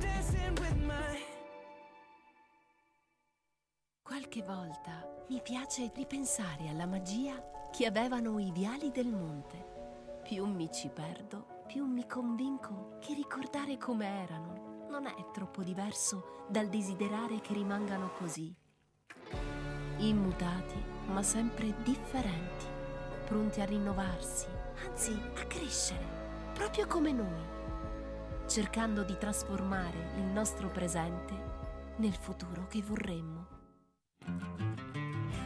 dancing with my Qualche volta mi piace ripensare alla magia che avevano i viali del monte. Più mi ci perdo, più mi convinco che ricordare come erano non è troppo diverso dal desiderare che rimangano così. Immutati, ma sempre differenti, pronti a rinnovarsi, anzi a crescere, proprio come noi cercando di trasformare il nostro presente nel futuro che vorremmo.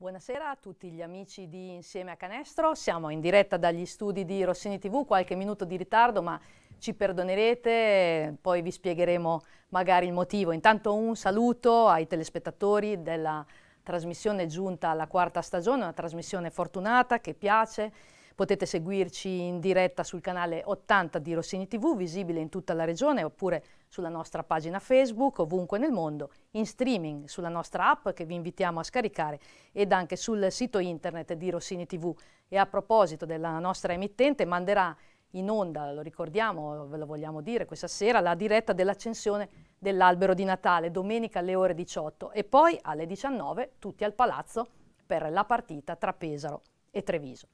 Buonasera a tutti gli amici di Insieme a Canestro, siamo in diretta dagli studi di Rossini TV, qualche minuto di ritardo ma ci perdonerete, poi vi spiegheremo magari il motivo. Intanto un saluto ai telespettatori della trasmissione giunta alla quarta stagione, una trasmissione fortunata che piace, potete seguirci in diretta sul canale 80 di Rossini TV, visibile in tutta la regione oppure sulla nostra pagina Facebook, ovunque nel mondo, in streaming sulla nostra app che vi invitiamo a scaricare ed anche sul sito internet di Rossini TV. E a proposito della nostra emittente, manderà in onda, lo ricordiamo, ve lo vogliamo dire questa sera, la diretta dell'accensione dell'albero di Natale, domenica alle ore 18 e poi alle 19 tutti al palazzo per la partita tra Pesaro e Treviso.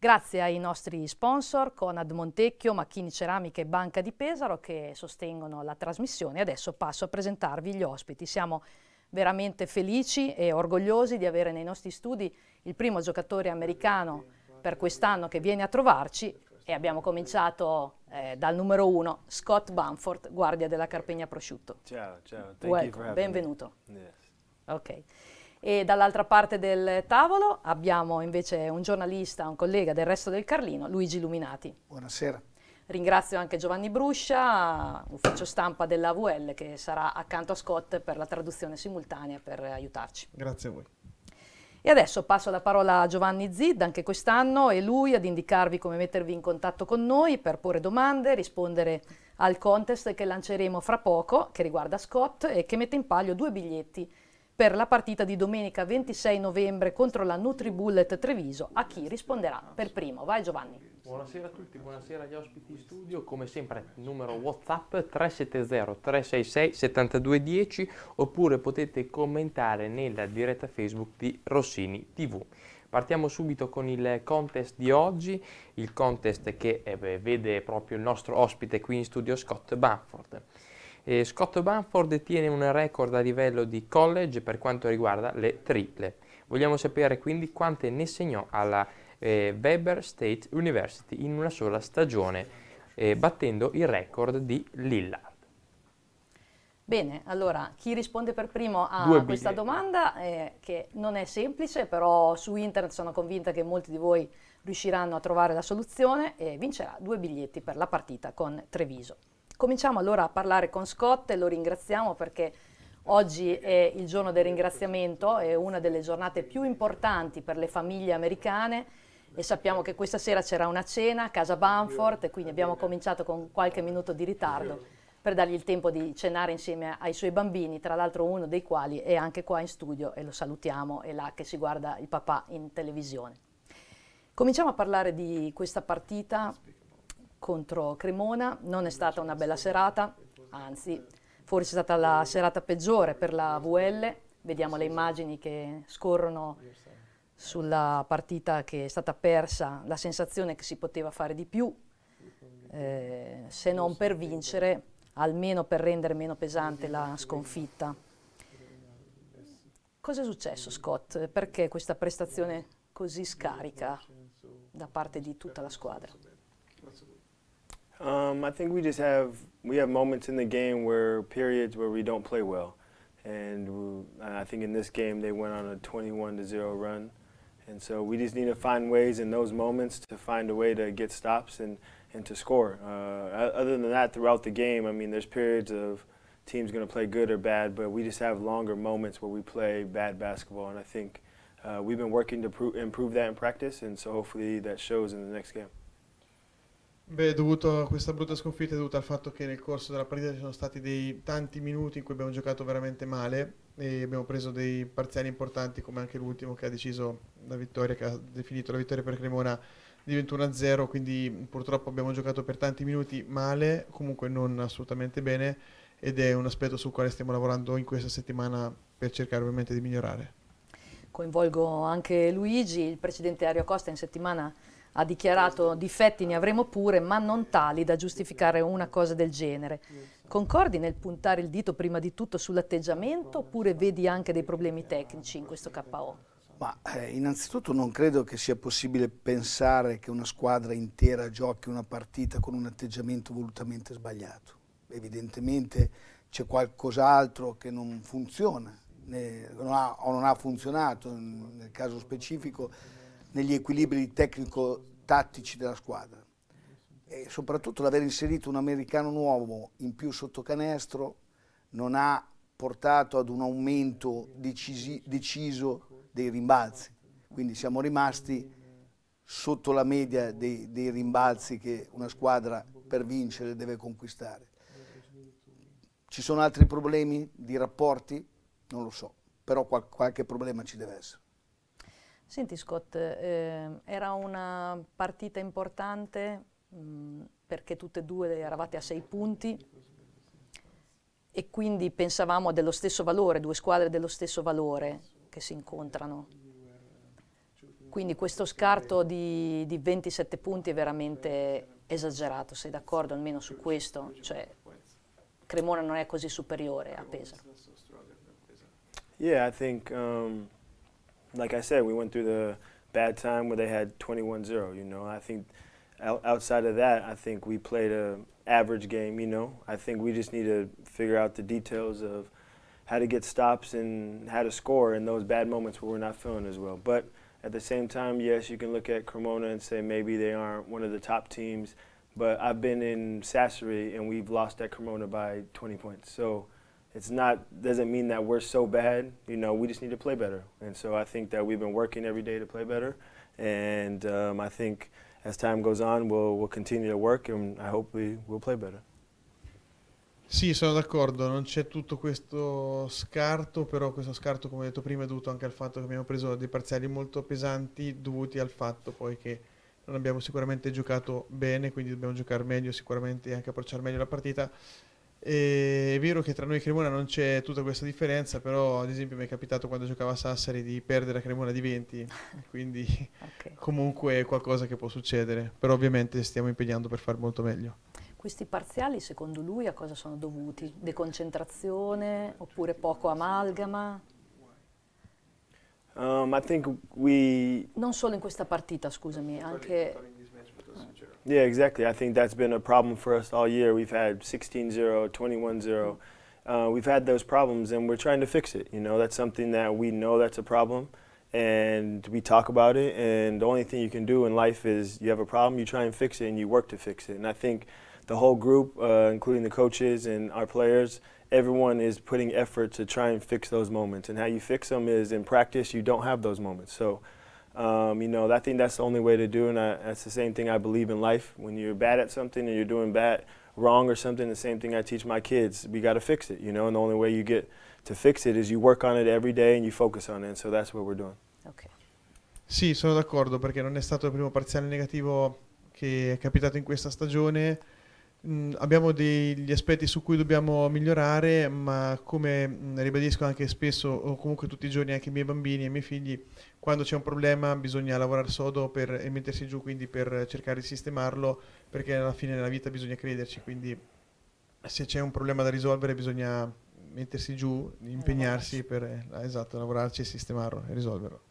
Grazie ai nostri sponsor Conad Montecchio, Macchini Ceramica e Banca di Pesaro che sostengono la trasmissione. Adesso passo a presentarvi gli ospiti. Siamo veramente felici e orgogliosi di avere nei nostri studi il primo giocatore americano per quest'anno che viene a trovarci e abbiamo cominciato eh, dal numero uno, Scott Bamford, guardia della Carpegna Prosciutto. Ciao, ciao. Welcome, benvenuto. Yes. Okay e dall'altra parte del tavolo abbiamo invece un giornalista, un collega del resto del Carlino, Luigi Illuminati. Buonasera. Ringrazio anche Giovanni Bruscia, ufficio stampa della VL, che sarà accanto a Scott per la traduzione simultanea per aiutarci. Grazie a voi. E adesso passo la parola a Giovanni Zid, anche quest'anno, e lui ad indicarvi come mettervi in contatto con noi per porre domande, rispondere al contest che lanceremo fra poco, che riguarda Scott e che mette in palio due biglietti per la partita di domenica 26 novembre contro la Nutribullet Treviso a chi risponderà per primo. Vai Giovanni. Buonasera a tutti, buonasera agli ospiti in studio, come sempre numero Whatsapp 370 366 7210 oppure potete commentare nella diretta Facebook di Rossini TV. Partiamo subito con il contest di oggi, il contest che eh, vede proprio il nostro ospite qui in studio Scott Banford. E Scott Banford tiene un record a livello di college per quanto riguarda le triple. Vogliamo sapere quindi quante ne segnò alla eh, Weber State University in una sola stagione, eh, battendo il record di Lilla. Bene, allora chi risponde per primo a questa domanda, eh, che non è semplice, però su internet sono convinta che molti di voi riusciranno a trovare la soluzione e vincerà due biglietti per la partita con Treviso. Cominciamo allora a parlare con Scott e lo ringraziamo perché oggi è il giorno del ringraziamento, è una delle giornate più importanti per le famiglie americane e sappiamo che questa sera c'era una cena a casa Banford e quindi abbiamo cominciato con qualche minuto di ritardo per dargli il tempo di cenare insieme ai suoi bambini, tra l'altro uno dei quali è anche qua in studio e lo salutiamo, è là che si guarda il papà in televisione. Cominciamo a parlare di questa partita contro Cremona, non è stata una bella serata, anzi forse è stata la serata peggiore per la VL, vediamo le immagini che scorrono sulla partita che è stata persa, la sensazione che si poteva fare di più, eh, se non per vincere, almeno per rendere meno pesante la sconfitta. Cosa è successo Scott? Perché questa prestazione così scarica da parte di tutta la squadra? Um, I think we just have we have moments in the game where periods where we don't play well, and we, I think in this game they went on a 21 to zero run, and so we just need to find ways in those moments to find a way to get stops and and to score. Uh, other than that, throughout the game, I mean, there's periods of teams going to play good or bad, but we just have longer moments where we play bad basketball, and I think. Uh, we've been working to improve that in practice, and so hopefully that shows in the next game. Beh, dovuto a questa brutta sconfitta è dovuta al fatto che nel corso della partita ci sono stati dei tanti minuti in cui abbiamo giocato veramente male e abbiamo preso dei parziali importanti come anche l'ultimo che ha deciso la vittoria, che ha definito la vittoria per Cremona di 21-0, quindi purtroppo abbiamo giocato per tanti minuti male, comunque non assolutamente bene ed è un aspetto sul quale stiamo lavorando in questa settimana per cercare ovviamente di migliorare. Coinvolgo anche Luigi, il precedente Ario Costa in settimana ha dichiarato difetti ne avremo pure, ma non tali da giustificare una cosa del genere. Concordi nel puntare il dito prima di tutto sull'atteggiamento oppure vedi anche dei problemi tecnici in questo KO? Ma eh, innanzitutto non credo che sia possibile pensare che una squadra intera giochi una partita con un atteggiamento volutamente sbagliato. Evidentemente c'è qualcos'altro che non funziona né, non ha, o non ha funzionato mm, nel caso specifico negli equilibri tecnico tattici della squadra. E soprattutto l'aver inserito un americano nuovo in più sotto canestro non ha portato ad un aumento decisi, deciso dei rimbalzi. Quindi siamo rimasti sotto la media dei, dei rimbalzi che una squadra per vincere deve conquistare. Ci sono altri problemi di rapporti? Non lo so, però qual qualche problema ci deve essere. Senti Scott, eh, era una partita importante mh, mm, perché tutte e due eravate a sei punti e quindi pensavamo dello stesso valore, due squadre dello stesso valore che si incontrano. Quindi questo scarto di, di 27 punti è veramente esagerato, sei d'accordo almeno su questo? Cioè, Cremona non è così superiore a Pesaro. Yeah, I think um like I said, we went through the bad time where they had 21-0. You know, I think outside of that, I think we played a average game. You know, I think we just need to figure out the details of how to get stops and how to score in those bad moments where we're not feeling as well. But at the same time, yes, you can look at Cremona and say maybe they aren't one of the top teams. But I've been in Sassari and we've lost at Cremona by 20 points. So it's not doesn't mean that we're so bad. You know, we just need to play better. And so I think that we've been working every day to play better. And um, I think as time goes on, we'll, we'll continue to work, and I hope we will play better. Sì, sono d'accordo, non c'è tutto questo scarto, però questo scarto, come ho detto prima, è dovuto anche al fatto che abbiamo preso dei parziali molto pesanti, dovuti al fatto poi che non abbiamo sicuramente giocato bene, quindi dobbiamo giocare meglio sicuramente e anche approcciare meglio la partita. E è vero che tra noi e Cremona non c'è tutta questa differenza, però ad esempio mi è capitato quando giocava a Sassari di perdere a Cremona di 20, quindi okay. comunque è qualcosa che può succedere, però ovviamente stiamo impegnando per far molto meglio. Questi parziali secondo lui a cosa sono dovuti? Deconcentrazione oppure poco amalgama? Um, we... Non solo in questa partita, scusami, anche Yeah, exactly. I think that's been a problem for us all year. We've had 16 0, 21 0. Uh, we've had those problems and we're trying to fix it. You know, that's something that we know that's a problem and we talk about it. And the only thing you can do in life is you have a problem, you try and fix it, and you work to fix it. And I think the whole group, uh, including the coaches and our players, everyone is putting effort to try and fix those moments. And how you fix them is in practice, you don't have those moments. So um, you know, I think that's the only way to do it. And I, that's the same thing I believe in life. When you're bad at something and you're doing bad, wrong or something, the same thing I teach my kids. We got to fix it, you know, and the only way you get to fix it is you work on it every day and you focus on it. And so that's what we're doing. Okay. Sì, sono d'accordo perché non è stato il primo parziale negativo che è capitato in questa stagione. mh, mm, abbiamo degli aspetti su cui dobbiamo migliorare, ma come mh, mm, ribadisco anche spesso o comunque tutti i giorni anche i miei bambini e i miei figli, quando c'è un problema bisogna lavorare sodo per, e mettersi giù, quindi per cercare di sistemarlo, perché alla fine della vita bisogna crederci, quindi se c'è un problema da risolvere bisogna mettersi giù, impegnarsi per eh, esatto, lavorarci e sistemarlo e risolverlo.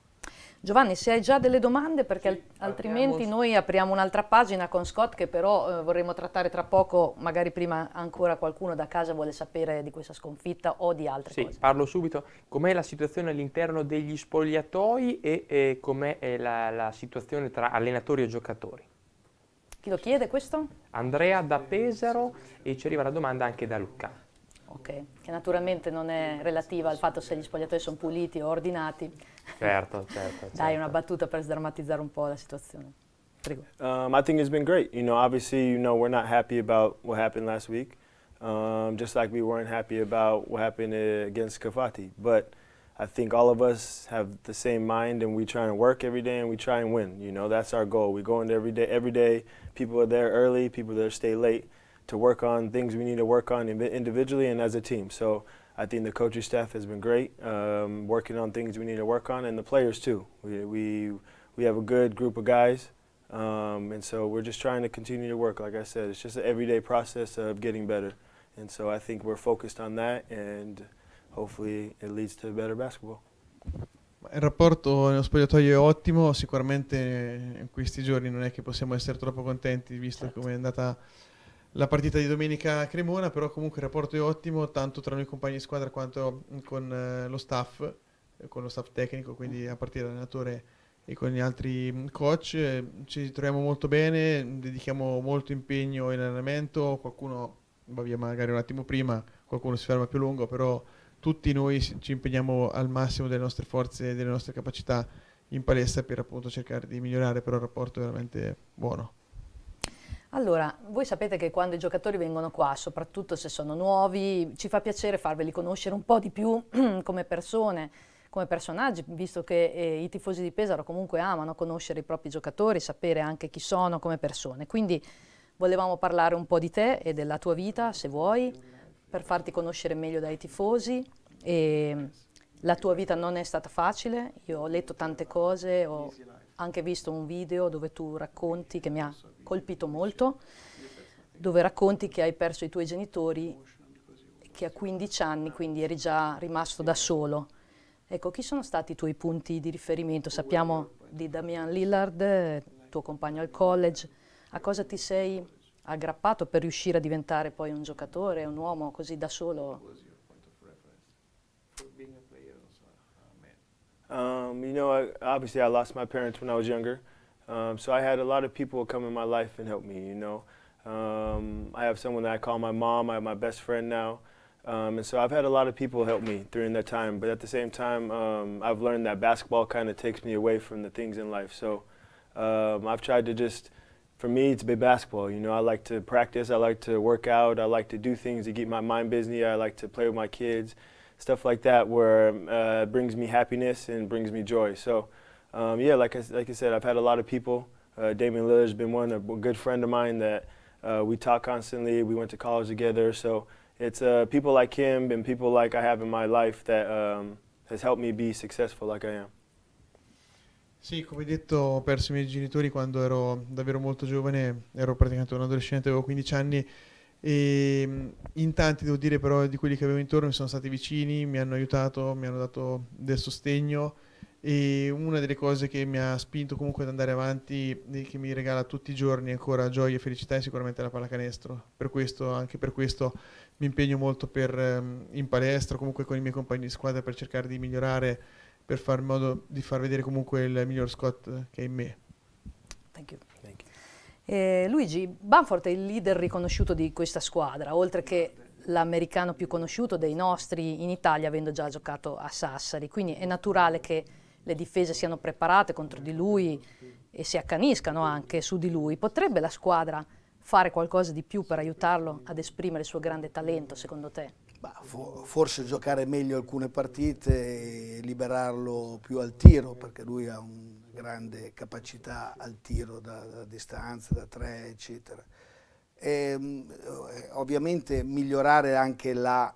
Giovanni, se hai già delle domande, perché sì, altrimenti abbiamo... noi apriamo un'altra pagina con Scott che però eh, vorremmo trattare tra poco, magari prima ancora qualcuno da casa vuole sapere di questa sconfitta o di altre sì, cose. parlo subito. Com'è la situazione all'interno degli spogliatoi e, e com'è eh, la, la situazione tra allenatori e giocatori? Chi lo chiede questo? Andrea da Pesaro e ci arriva la domanda anche da Luca okay. che naturalmente non è relativa al fatto se gli spogliatoi sono puliti o ordinati. Certo, certo. certo. Dai una battuta per sdrammatizzare un po' la situazione. Prego. Um, I think it's been great. You know, obviously, you know, we're not happy about what happened last week, um, just like we weren't happy about what happened uh, against Kafati. But I think all of us have the same mind and we try and work every day and we try and win. You know, that's our goal. We go in every day. Every day, people are there early, people are there stay late. to work on things we need to work on individually and as a team. So I think the coaching staff has been great, um, working on things we need to work on, and the players too. We we we have a good group of guys, um, and so we're just trying to continue to work. Like I said, it's just an everyday process of getting better, and so I think we're focused on that, and hopefully it leads to better basketball. Il rapporto nello spogliatoio è ottimo, sicuramente in questi giorni non è che possiamo essere troppo contenti visto certo. come è andata la partita di domenica a Cremona, però comunque il rapporto è ottimo, tanto tra noi compagni di squadra quanto mm, con eh, lo staff, eh, con lo staff tecnico, quindi a partire dall'allenatore e con gli altri mm, coach. Eh, ci troviamo molto bene, dedichiamo molto impegno in allenamento, qualcuno va via magari un attimo prima, qualcuno si ferma più lungo, però tutti noi ci impegniamo al massimo delle nostre forze e delle nostre capacità in palestra per appunto cercare di migliorare, però il rapporto è veramente buono. Allora, voi sapete che quando i giocatori vengono qua, soprattutto se sono nuovi, ci fa piacere farveli conoscere un po' di più come persone, come personaggi, visto che eh, i tifosi di Pesaro comunque amano conoscere i propri giocatori, sapere anche chi sono come persone. Quindi volevamo parlare un po' di te e della tua vita, se vuoi, per farti conoscere meglio dai tifosi. E ehm, la tua vita non è stata facile, io ho letto tante cose, ho anche visto un video dove tu racconti, che mi ha colpito molto, dove racconti che hai perso i tuoi genitori, che a 15 anni quindi eri già rimasto da solo. Ecco, chi sono stati i tuoi punti di riferimento? Sappiamo di Damian Lillard, tuo compagno al college. A cosa ti sei aggrappato per riuscire a diventare poi un giocatore, un uomo così da solo? Um, you know, I, obviously I lost my parents when I was younger, um, so I had a lot of people come in my life and help me, you know. Um, I have someone that I call my mom, I have my best friend now, um, and so I've had a lot of people help me during that time, but at the same time, um, I've learned that basketball kind of takes me away from the things in life, so um, I've tried to just, for me, it's been basketball. You know, I like to practice, I like to work out, I like to do things to keep my mind busy, I like to play with my kids, stuff like that where uh, brings me happiness and brings me joy. So um, yeah, like I, like I said, I've had a lot of people. Uh, Damian Lillard's been one, a good friend of mine that uh, we talk constantly. We went to college together. So it's uh, people like him and people like I have in my life that um, has helped me be successful like I am. Sì, come detto, ho perso i miei genitori quando ero davvero molto giovane, ero praticamente un adolescente, avevo 15 anni E ehm, in tanti, devo dire, però, di quelli che avevo intorno mi sono stati vicini, mi hanno aiutato, mi hanno dato del sostegno. E una delle cose che mi ha spinto comunque ad andare avanti e che mi regala tutti i giorni ancora gioia e felicità è sicuramente la pallacanestro. Per questo, anche per questo, mi impegno molto per, ehm, in palestra, comunque con i miei compagni di squadra per cercare di migliorare, per fare in modo di far vedere comunque il miglior Scott che è in me. Thank you. Thank you. Eh, Luigi, Banford è il leader riconosciuto di questa squadra, oltre che l'americano più conosciuto dei nostri in Italia, avendo già giocato a Sassari, quindi è naturale che le difese siano preparate contro di lui e si accaniscano anche su di lui. Potrebbe la squadra fare qualcosa di più per aiutarlo ad esprimere il suo grande talento, secondo te? forse giocare meglio alcune partite e liberarlo più al tiro, perché lui ha un grande capacità al tiro da, da distanza, da tre, eccetera. E, ehm, eh, ovviamente migliorare anche la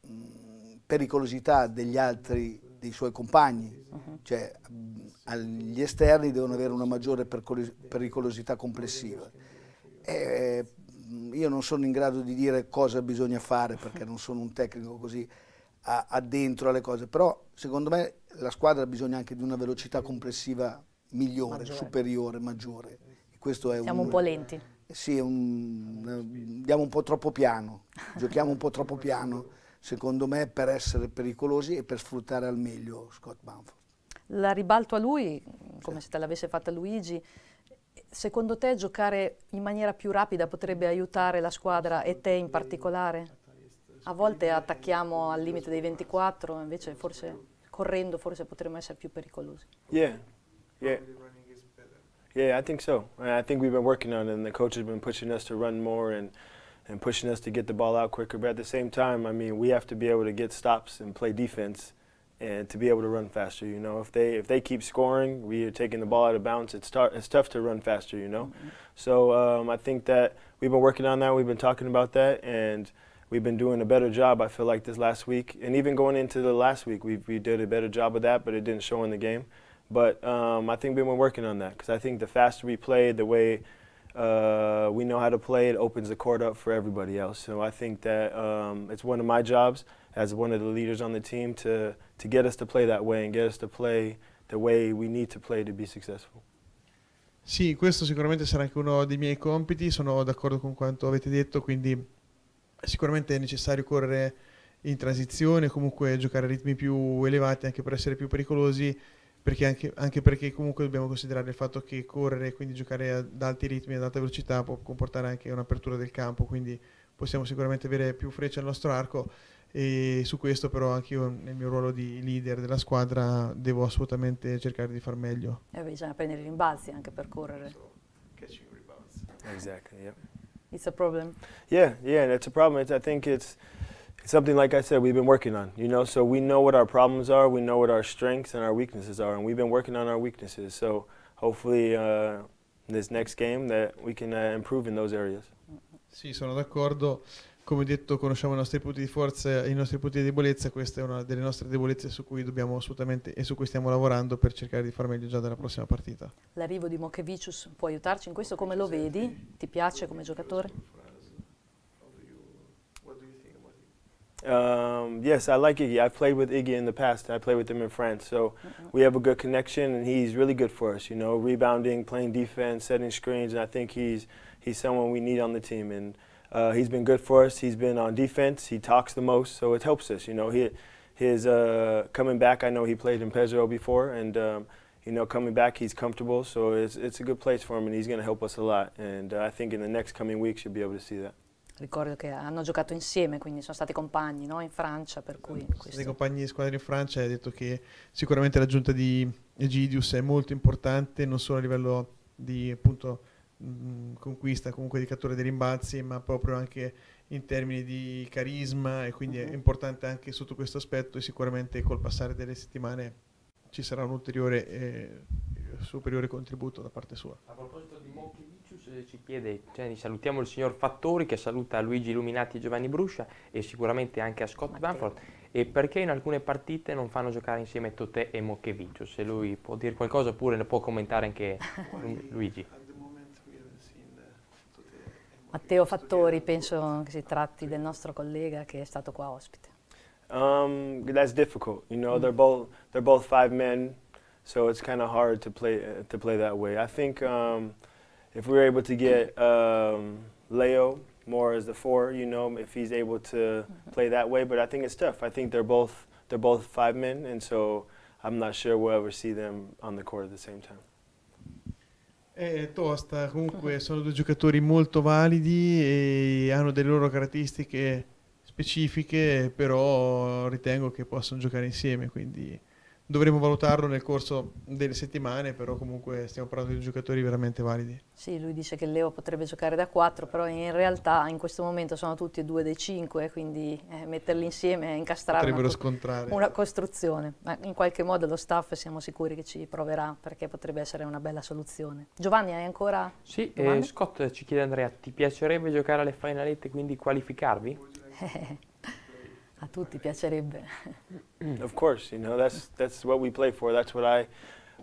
mh, pericolosità degli altri, dei suoi compagni, mhm. cioè mh, gli esterni devono avere una maggiore pericolosità complessiva. E, io non sono in grado di dire cosa bisogna fare perché non sono un tecnico così addentro alle cose, però secondo me la squadra ha bisogno anche di una velocità complessiva migliore, maggiore. superiore, maggiore. Siamo un, un, po' lenti. Eh, sì, un, andiamo eh, un po' troppo piano, giochiamo un po' troppo piano, secondo me, per essere pericolosi e per sfruttare al meglio Scott Banford. La ribalto a lui, come sì. se te l'avesse fatta Luigi. Secondo te giocare in maniera più rapida potrebbe aiutare la squadra e te in particolare? A volte attacchiamo al limite dei 24, invece forse correndo forse potremmo essere più pericolosi. Yeah, yeah. Yeah, I think so. I think we've been working on it, and the coach has been pushing us to run more and, and pushing us to get the ball out quicker. But at the same time, I mean, we have to be able to get stops and play defense and to be able to run faster. You know, if they if they keep scoring, we are taking the ball out of bounds. It's start, it's tough to run faster. You know, mm -hmm. so um, I think that we've been working on that. We've been talking about that, and we've been doing a better job, I feel like, this last week. And even going into the last week, we, we did a better job of that, but it didn't show in the game. But um, I think we've been working on that because I think the faster we play, the way uh, we know how to play, it opens the court up for everybody else. So I think that um, it's one of my jobs as one of the leaders on the team to, to get us to play that way and get us to play the way we need to play to be successful. Sì, questo sicuramente sarà anche uno dei miei compiti, sono d'accordo con quanto avete detto, quindi sicuramente è necessario correre in transizione, comunque giocare a ritmi più elevati anche per essere più pericolosi, perché anche, anche, perché comunque dobbiamo considerare il fatto che correre, e quindi giocare ad alti ritmi, ad alta velocità, può comportare anche un'apertura del campo, quindi possiamo sicuramente avere più frecce al nostro arco e su questo però anche io nel mio ruolo di leader della squadra devo assolutamente cercare di far meglio. E bisogna prendere i rimbalzi anche per correre. So, catching rebounds. Exactly, yeah. it's a problem. Yeah, yeah, and it's a problem. It's, I think it's, it's something like I said we've been working on. You know, so we know what our problems are, we know what our strengths and our weaknesses are, and we've been working on our weaknesses. So hopefully, uh, this next game that we can uh, improve in those areas. Sì, sono d'accordo. come detto conosciamo i nostri punti di forza e i nostri punti di debolezza, questa è una delle nostre debolezze su cui dobbiamo assolutamente e su cui stiamo lavorando per cercare di far meglio già dalla prossima partita. L'arrivo di Mochevicius può aiutarci in questo, come lo vedi? Ti piace come giocatore? Um, yes, I like Iggy. I played with Iggy in the past. I played with him in France, so we have a good connection, and he's really good for us. You know, rebounding, playing defense, setting screens, and I think he's he's someone we need on the team. And Uh, he's been good for us. He's been on defense. He talks the most, so it helps us. You know, he, his uh, coming back. I know he played in Pezzo before, and um, you know, coming back, he's comfortable. So it's it's a good place for him, and he's going to help us a lot. And uh, I think in the next coming weeks, you'll be able to see that. Ricordo che hanno giocato insieme, quindi sono stati compagni no? in Francia. Per cui sono stati compagni di squadra in Francia e ha detto che sicuramente l'aggiunta di Egidius è molto importante, non solo a livello di appunto conquista comunque di cattura dei rimbalzi, ma proprio anche in termini di carisma e quindi uh-huh. è mhm. importante anche sotto questo aspetto e sicuramente col passare delle settimane ci sarà un ulteriore eh, superiore contributo da parte sua. A proposito di Mochivicius eh, ci chiede, cioè, salutiamo il signor Fattori che saluta Luigi Illuminati e Giovanni Bruscia e sicuramente anche a Scott Matteo. Danford e perché in alcune partite non fanno giocare insieme Totè e Mochevicius? Se lui può dire qualcosa oppure ne può commentare anche Luigi. Matteo Fattori, penso che si tratti del nostro collega che è stato qua ospite. Um, that's difficult, you know, mm. they're, both, they're both five men, so it's kind of hard to play, uh, to play that way. I think um, if we are able to get um, Leo more as the four, you know, if he's able to play that way, but I think it's tough. I think they're both, they're both five men, and so I'm not sure we'll ever see them on the court at the same time. È tosta, comunque sono due giocatori molto validi e hanno delle loro caratteristiche specifiche, però ritengo che possano giocare insieme, quindi dovremo valutarlo nel corso delle settimane, però comunque stiamo parlando di giocatori veramente validi. Sì, lui dice che Leo potrebbe giocare da 4, però in realtà in questo momento sono tutti e due dei 5, quindi eh, metterli insieme e incastrare una, co una, costruzione. Ma in qualche modo lo staff siamo sicuri che ci proverà, perché potrebbe essere una bella soluzione. Giovanni, hai ancora Sì, eh, Scott ci chiede Andrea, ti piacerebbe giocare alle finalette e quindi qualificarvi? A tutti piacerebbe. Mm, of course, you know, that's, that's what we play for. That's what I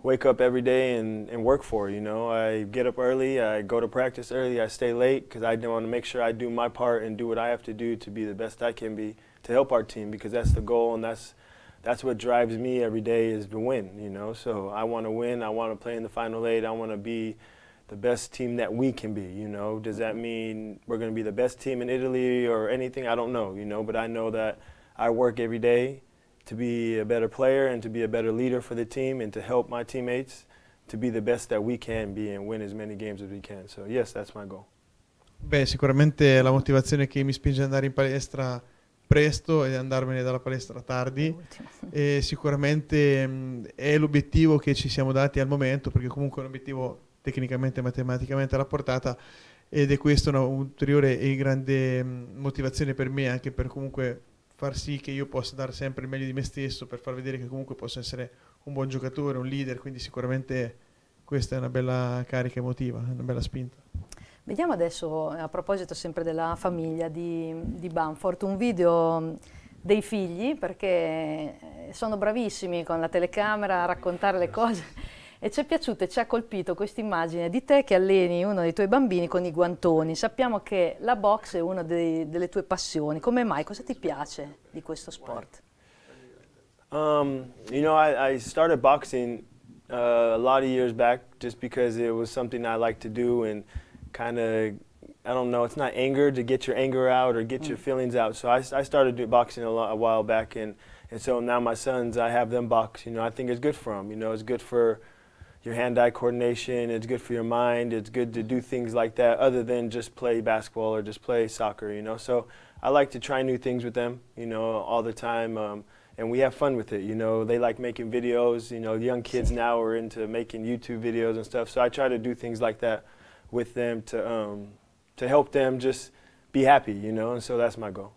wake up every day and, and work for, you know. I get up early, I go to practice early, I stay late because I want to make sure I do my part and do what I have to do to be the best I can be to help our team because that's the goal and that's that's what drives me every day is to win, you know. So I want to win, I want to play in the final eight, I want to be the best team that we can be, you know? Does that mm-hmm. mean we're going to be the best team in Italy or anything? I don't know, you know, but I know that I work every day to be a better player and to be a better leader for the team and to help my teammates to be the best that we can be and win as many games as we can. So yes, that's my goal. Beh, sicuramente la motivazione che mi spinge ad andare in palestra presto e andarmene dalla palestra tardi. E sicuramente mh, è l'obiettivo che ci siamo dati al momento, perché comunque è un obiettivo tecnicamente e matematicamente alla portata ed è questa un'ulteriore e grande mm, motivazione per me anche per comunque far sì che io possa dare sempre il meglio di me stesso per far vedere che comunque posso essere un buon giocatore, un leader, quindi sicuramente questa è una bella carica emotiva, una bella spinta. Vediamo adesso, a proposito sempre della famiglia di, di Bamford, un video mm, dei figli perché eh, sono bravissimi con la telecamera a raccontare le cose e ci è piaciuta e ci ha colpito questa immagine di te che alleni uno dei tuoi bambini con i guantoni. Sappiamo che la box è una dei, delle tue passioni. Come mai? Cosa ti piace di questo sport? Um, you know, I, I started boxing uh, a lot of years back just because it was something I like to do and kind of I don't know, it's not anger to get your anger out or get mm. your feelings out. So I, I started boxing a, lot, a, while back, and, and so now my sons, I have them box. You know, I think it's good for them. You know, it's good for your hand-eye coordination. It's good for your mind. It's good to do things like that other than just play basketball or just play soccer, you know. So I like to try new things with them, you know, all the time. Um, and we have fun with it, you know. They like making videos. You know, young kids now are into making YouTube videos and stuff. So I try to do things like that with them to, um, to help them just be happy, you know. And so that's my goal.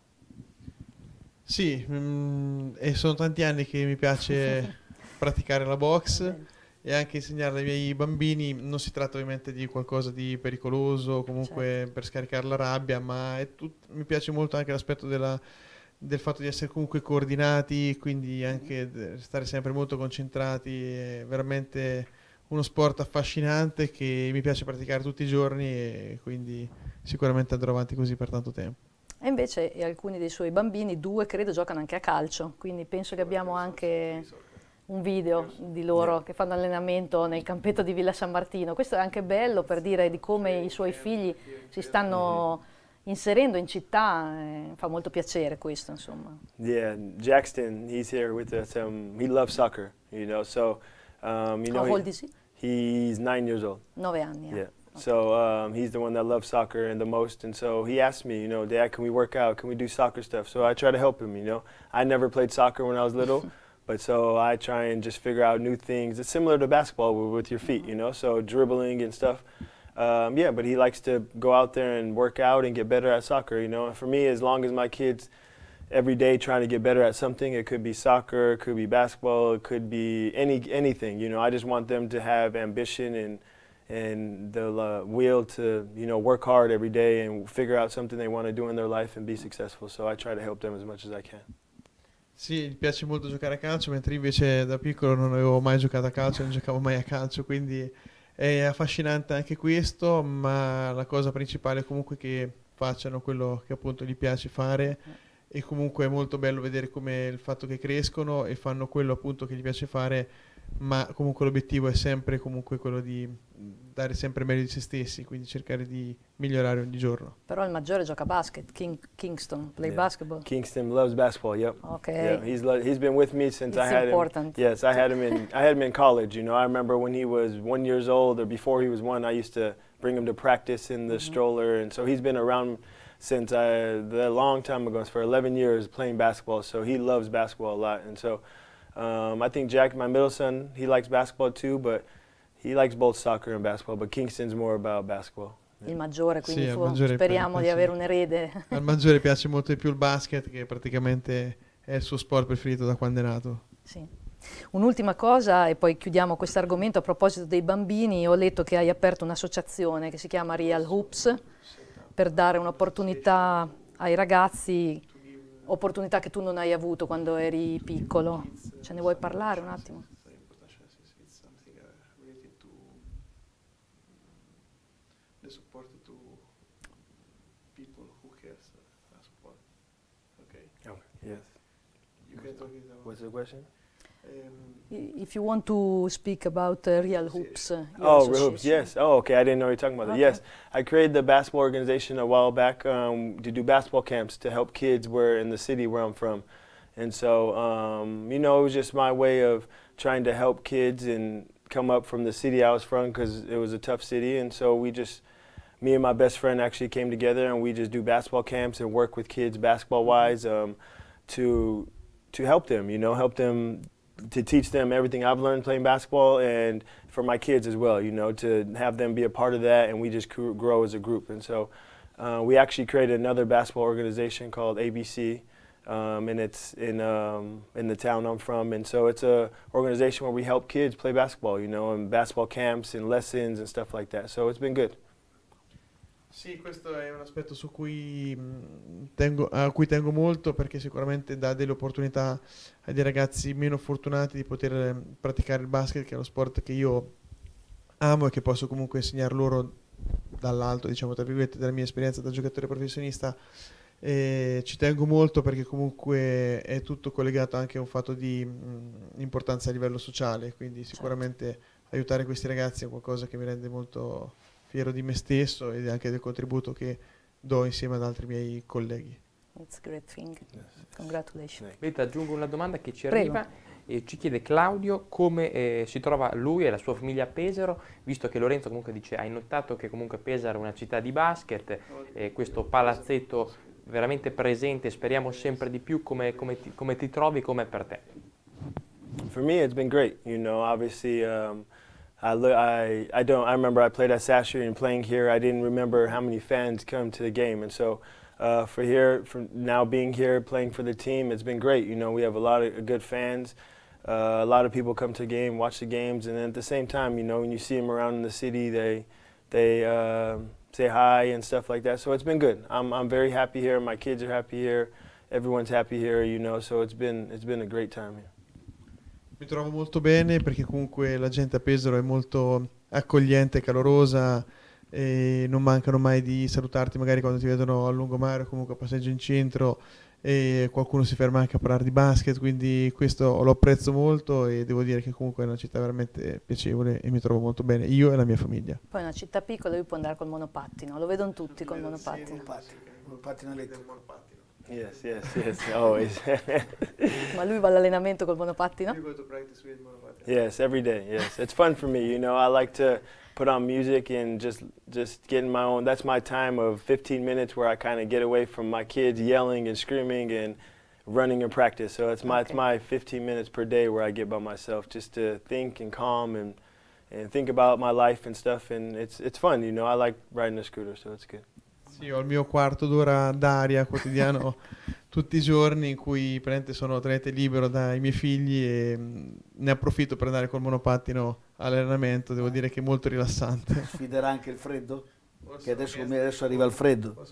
Sì, mm, e sono tanti anni che mi piace praticare la boxe. e anche insegnarla ai miei bambini non si tratta ovviamente di qualcosa di pericoloso comunque certo. per scaricare la rabbia ma tut- mi piace molto anche l'aspetto della, del fatto di essere comunque coordinati quindi mhm. anche mm. stare sempre molto concentrati è veramente uno sport affascinante che mi piace praticare tutti i giorni e quindi sicuramente andrò avanti così per tanto tempo e invece alcuni dei suoi bambini, due credo, giocano anche a calcio, quindi penso che abbiamo anche un video di loro che fanno allenamento nel campetto di Villa San Martino. Questo è anche bello per dire di come i suoi figli si stanno mm-hmm. inserendo in città, eh, fa molto piacere questo, insomma. Yeah, Jackson, he's here with us. Um, he loves soccer, you know. So, um, you know, How old he, is he? He's nine years old. Nove anni. Yeah. yeah. Okay. So um, he's the one that loves soccer and the most, and so he asked me, you know, Dad, can we work out? Can we do soccer stuff? So I try to help him, you know. I never played soccer when I was little. But so I try and just figure out new things. It's similar to basketball with your feet, you know, so dribbling and stuff. Um, yeah, but he likes to go out there and work out and get better at soccer, you know. And for me, as long as my kids every day trying to get better at something, it could be soccer, it could be basketball, it could be any anything, you know. I just want them to have ambition and and the uh, will to you know work hard every day and figure out something they want to do in their life and be successful. So I try to help them as much as I can. Sì, mi piace molto giocare a calcio, mentre invece da piccolo non avevo mai giocato a calcio, non giocavo mai a calcio, quindi è affascinante anche questo, ma la cosa principale è comunque che facciano quello che appunto gli piace fare e comunque è molto bello vedere come il fatto che crescono e fanno quello appunto che gli piace fare, ma comunque l'obiettivo è sempre comunque quello di dare sempre meglio di se stessi, quindi cercare di migliorare ogni giorno. Però il maggiore gioca a basket, King, Kingston, play yeah. basketball. Kingston loves basketball, yep. Okay. Yeah, he's, he's been with me since it's I had important. him. Yes, I had him in I had him in college, you know. I remember when he was 1 years old or before he was 1, I used to bring him to practice in the mm -hmm. stroller and so he's been around since I, uh, a long time ago, for 11 years playing basketball. So he loves basketball a lot and so um, I think Jack, my middle son, he likes basketball too, but he likes both soccer and basketball, but Kingston's more about basketball. il maggiore, quindi sì, maggiore speriamo di avere un erede. Al maggiore piace molto di più il basket, che praticamente è il suo sport preferito da quando è nato. Sì. Un'ultima cosa e poi chiudiamo questo argomento a proposito dei bambini, ho letto che hai aperto un'associazione che si chiama Real Hoops per dare un'opportunità ai ragazzi, opportunità che tu non hai avuto quando eri piccolo. Ce ne vuoi parlare un attimo? What's the question? Um, if you want to speak about uh, Real Hoops. Uh, oh, Real Hoops, yes. Oh, okay. I didn't know you were talking about okay. that. Yes. I created the basketball organization a while back um, to do basketball camps to help kids where in the city where I'm from. And so, um, you know, it was just my way of trying to help kids and come up from the city I was from because it was a tough city. And so we just, me and my best friend actually came together and we just do basketball camps and work with kids basketball wise um, to to help them, you know, help them to teach them everything I've learned playing basketball and for my kids as well, you know, to have them be a part of that and we just grow as a group. And so uh, we actually created another basketball organization called ABC. Um, and it's in um, in the town I'm from, and so it's a organization where we help kids play basketball, you know, and basketball camps and lessons and stuff like that. So it's been good. Sì, questo è un aspetto su cui mm, tengo, a cui tengo molto perché sicuramente dà delle opportunità a dei ragazzi meno fortunati di poter mm, praticare il basket, che è uno sport che io amo e che posso comunque insegnare loro dall'alto, diciamo tra virgolette, dalla mia esperienza da giocatore professionista. E ci tengo molto perché comunque è tutto collegato anche a un fatto di mh, mm, importanza a livello sociale, quindi certo. sicuramente certo. aiutare questi ragazzi è qualcosa che mi rende molto fiero di me stesso e anche del contributo che do insieme ad altri miei colleghi. It's a great thing. Congratulations. Vita, aggiungo una domanda che ci Prego. arriva e ci chiede Claudio come eh, si trova lui e la sua famiglia a Pesaro, visto che Lorenzo comunque dice hai notato che comunque Pesaro è una città di basket, eh, questo palazzetto veramente presente, speriamo sempre di più, come, come, ti, come ti trovi, com'è per te? For me it's been great, you know, obviously um, I, I, I don't, I remember I played at Sasha and playing here, I didn't remember how many fans come to the game. And so uh, for here, for now being here, playing for the team, it's been great. You know, we have a lot of good fans. Uh, a lot of people come to the game, watch the games, and then at the same time, you know, when you see them around in the city, they, they uh, say hi and stuff like that. So it's been good. I'm, I'm very happy here. My kids are happy here. Everyone's happy here, you know, so it's been, it's been a great time here. Mi trovo molto bene perché comunque la gente a Pesaro è molto accogliente, calorosa e non mancano mai di salutarti magari quando ti vedono a lungomare o comunque a passeggio in centro e qualcuno si ferma anche a parlare di basket, quindi questo lo apprezzo molto e devo dire che comunque è una città veramente piacevole e mi trovo molto bene, io e la mia famiglia. Poi è una città piccola, io può andare col monopattino, lo vedono tutti col monopattino. Sì, monopattino, monopattino elettrico. Yes, yes, yes, always. Ma lui va all'allenamento col monopattino? You go to practice with monopattino. Yes, every day. Yes, it's fun for me. You know, I like to put on music and just just get in my own. That's my time of 15 minutes where I kind of get away from my kids yelling and screaming and running in practice. So it's my okay. it's my 15 minutes per day where I get by myself just to think and calm and and think about my life and stuff. And it's it's fun. You know, I like riding a scooter, so it's good. Sì, ho il mio quarto d'ora d'aria quotidiano tutti i giorni in cui praticamente sono tenete libero dai miei figli e mm, ne approfitto per andare col monopattino all'allenamento, devo dire che è molto rilassante. Sfiderà anche il freddo? Che adesso, adesso, arriva il freddo.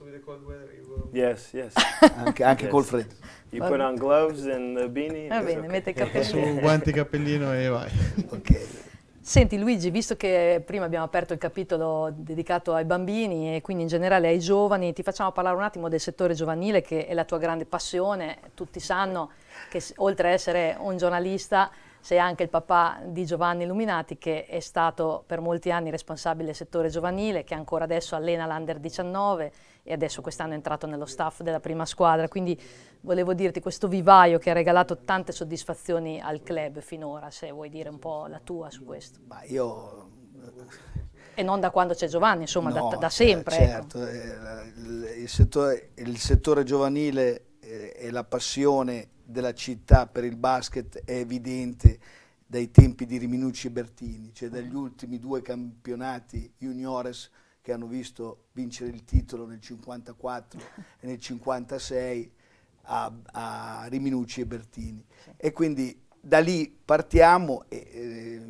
Yes, yes. Anche, anche yes. col freddo. You put on gloves and a beanie. Va bene, mette il cappellino. Su, guanti, cappellino e vai. Ok. Senti Luigi, visto che prima abbiamo aperto il capitolo dedicato ai bambini e quindi in generale ai giovani, ti facciamo parlare un attimo del settore giovanile che è la tua grande passione. Tutti sanno che oltre ad essere un giornalista sei anche il papà di Giovanni Illuminati che è stato per molti anni responsabile del settore giovanile, che ancora adesso allena l'Under 19, e adesso quest'anno è entrato nello staff della prima squadra, quindi volevo dirti questo vivaio che ha regalato tante soddisfazioni al club finora, se vuoi dire un po' la tua su questo. Ma io... Eh, e non da quando c'è Giovanni, insomma, no, da, da, sempre. Eh, ecco. Certo, ecco. il, settore, il settore giovanile e la passione della città per il basket è evidente dai tempi di Riminucci e Bertini, cioè dagli ultimi due campionati juniores che hanno visto vincere il titolo nel 54 e nel 56 a, a Riminucci e Bertini. Sì. E quindi da lì partiamo e eh,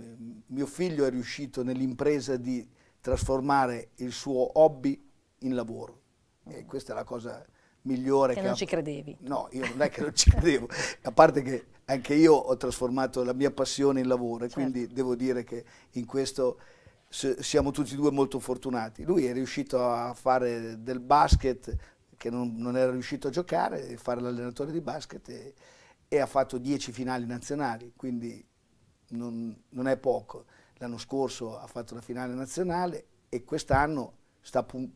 mio figlio è riuscito nell'impresa di trasformare il suo hobby in lavoro. Mm. E questa è la cosa migliore. Che, che non ci credevi. No, io non è che non ci credevo, a parte che anche io ho trasformato la mia passione in lavoro e certo. quindi devo dire che in questo siamo tutti e due molto fortunati. Lui è riuscito a fare del basket che non, non era riuscito a giocare, fare l'allenatore di basket e, e, ha fatto 10 finali nazionali, quindi non, non è poco. L'anno scorso ha fatto la finale nazionale e quest'anno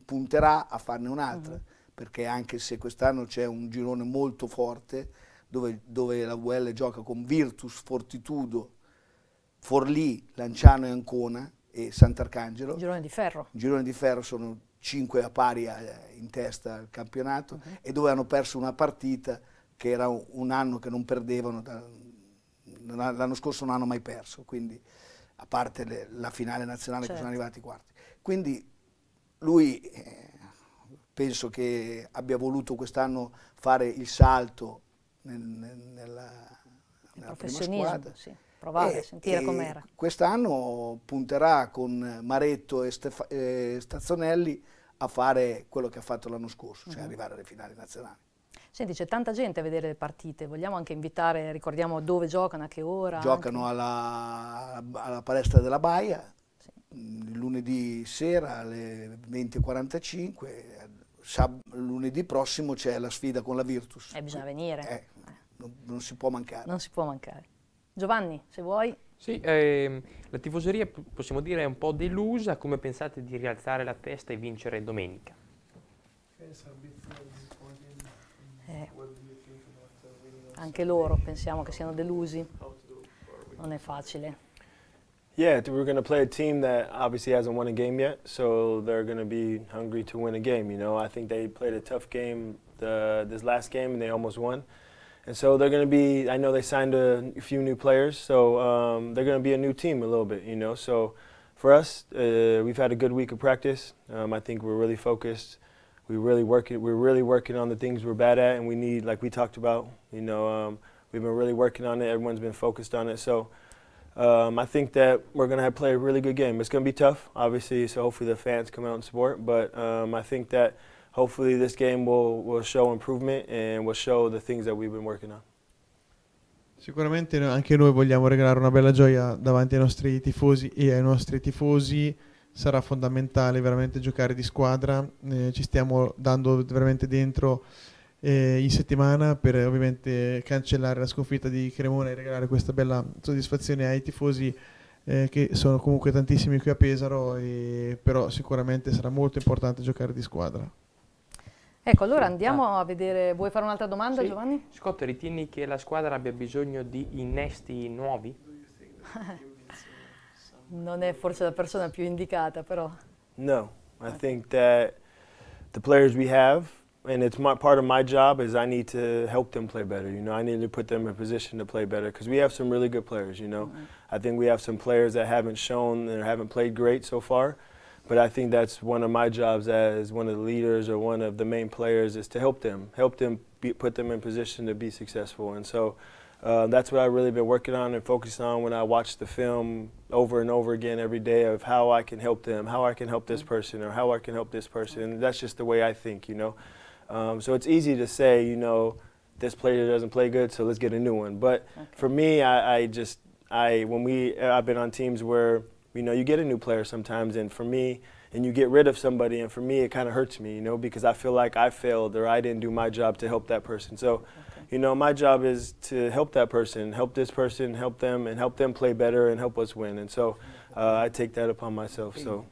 punterà a farne un'altra, uh mm-hmm. -huh. perché anche se quest'anno c'è un girone molto forte, dove, dove, la UL gioca con Virtus, Fortitudo, Forlì, Lanciano e Ancona, e Sant'Arcangelo. Girone di ferro. Girone di ferro sono 5 a pari eh, in testa al campionato uh -huh. e dove hanno perso una partita che era un anno che non perdevano, l'anno scorso non hanno mai perso, quindi a parte le, la finale nazionale certo. che sono certo. arrivati i quarti. Quindi lui eh, penso che abbia voluto quest'anno fare il salto nel, nel, nella, nella prima squadra. Sì provare, eh, e, sentire com'era. Quest'anno punterà con Maretto e, Stef e Stazzonelli a fare quello che ha fatto l'anno scorso, cioè uh mhm. -huh. arrivare alle finali nazionali. Senti, c'è tanta gente a vedere le partite, vogliamo anche invitare, ricordiamo dove giocano, a che ora? Giocano alla, alla, palestra della Baia, sì. Mm, lunedì sera alle 20.45, lunedì prossimo c'è la sfida con la Virtus. E eh, bisogna venire. Eh, non, non si può mancare. Non si può mancare. Giovanni, se vuoi. Sì, ehm, la tifoseria possiamo dire è un po' delusa, come pensate di rialzare la testa e vincere domenica? Eh, anche loro pensiamo che siano delusi, non è facile. Yeah, we're going to play a team that obviously hasn't won a game yet, so they're going to be hungry to win a game. You know, I think they played a tough game the, this last game and they almost won. And so they're going to be, I know they signed a few new players, so um, they're going to be a new team a little bit, you know. So for us, uh, we've had a good week of practice. Um, I think we're really focused. We really working, we're really working on the things we're bad at and we need, like we talked about, you know, um, we've been really working on it. Everyone's been focused on it. So um, I think that we're going to play a really good game. It's going to be tough, obviously, so hopefully the fans come out and support. But um, I think that – hopefully this game will, will show improvement and will show the things that we've been working on. Sicuramente anche noi vogliamo regalare una bella gioia davanti ai nostri tifosi e ai nostri tifosi sarà fondamentale veramente giocare di squadra, eh, ci stiamo dando veramente dentro eh, in settimana per ovviamente cancellare la sconfitta di Cremona e regalare questa bella soddisfazione ai tifosi eh, che sono comunque tantissimi qui a Pesaro, e, però sicuramente sarà molto importante giocare di squadra. Ecco, allora andiamo ah. a vedere, vuoi fare un'altra domanda sì. Giovanni? Scott, ritieni che la squadra abbia bisogno di innesti nuovi? non è forse la persona più indicata, però. No, I think that the players we have, and it's my, part of my job is I need to help them play better. You know, I need to put them in position to play better because we have some really good players. You know, mm -hmm. I think we have some players that haven't shown or haven't played great so far. But I think that's one of my jobs as one of the leaders or one of the main players is to help them, help them be, put them in position to be successful. And so uh, that's what I've really been working on and focused on when I watch the film over and over again every day of how I can help them, how I can help this mm-hmm. person, or how I can help this person. And that's just the way I think, you know. Um, so it's easy to say, you know, this player doesn't play good, so let's get a new one. But okay. for me, I, I just I when we I've been on teams where you know, you get a new player sometimes, and for me, and you get rid of somebody, and for me, it kind of hurts me, you know, because I feel like I failed or I didn't do my job to help that person. So, okay. you know, my job is to help that person, help this person, help them, and help them play better and help us win. And so uh, I take that upon myself. So.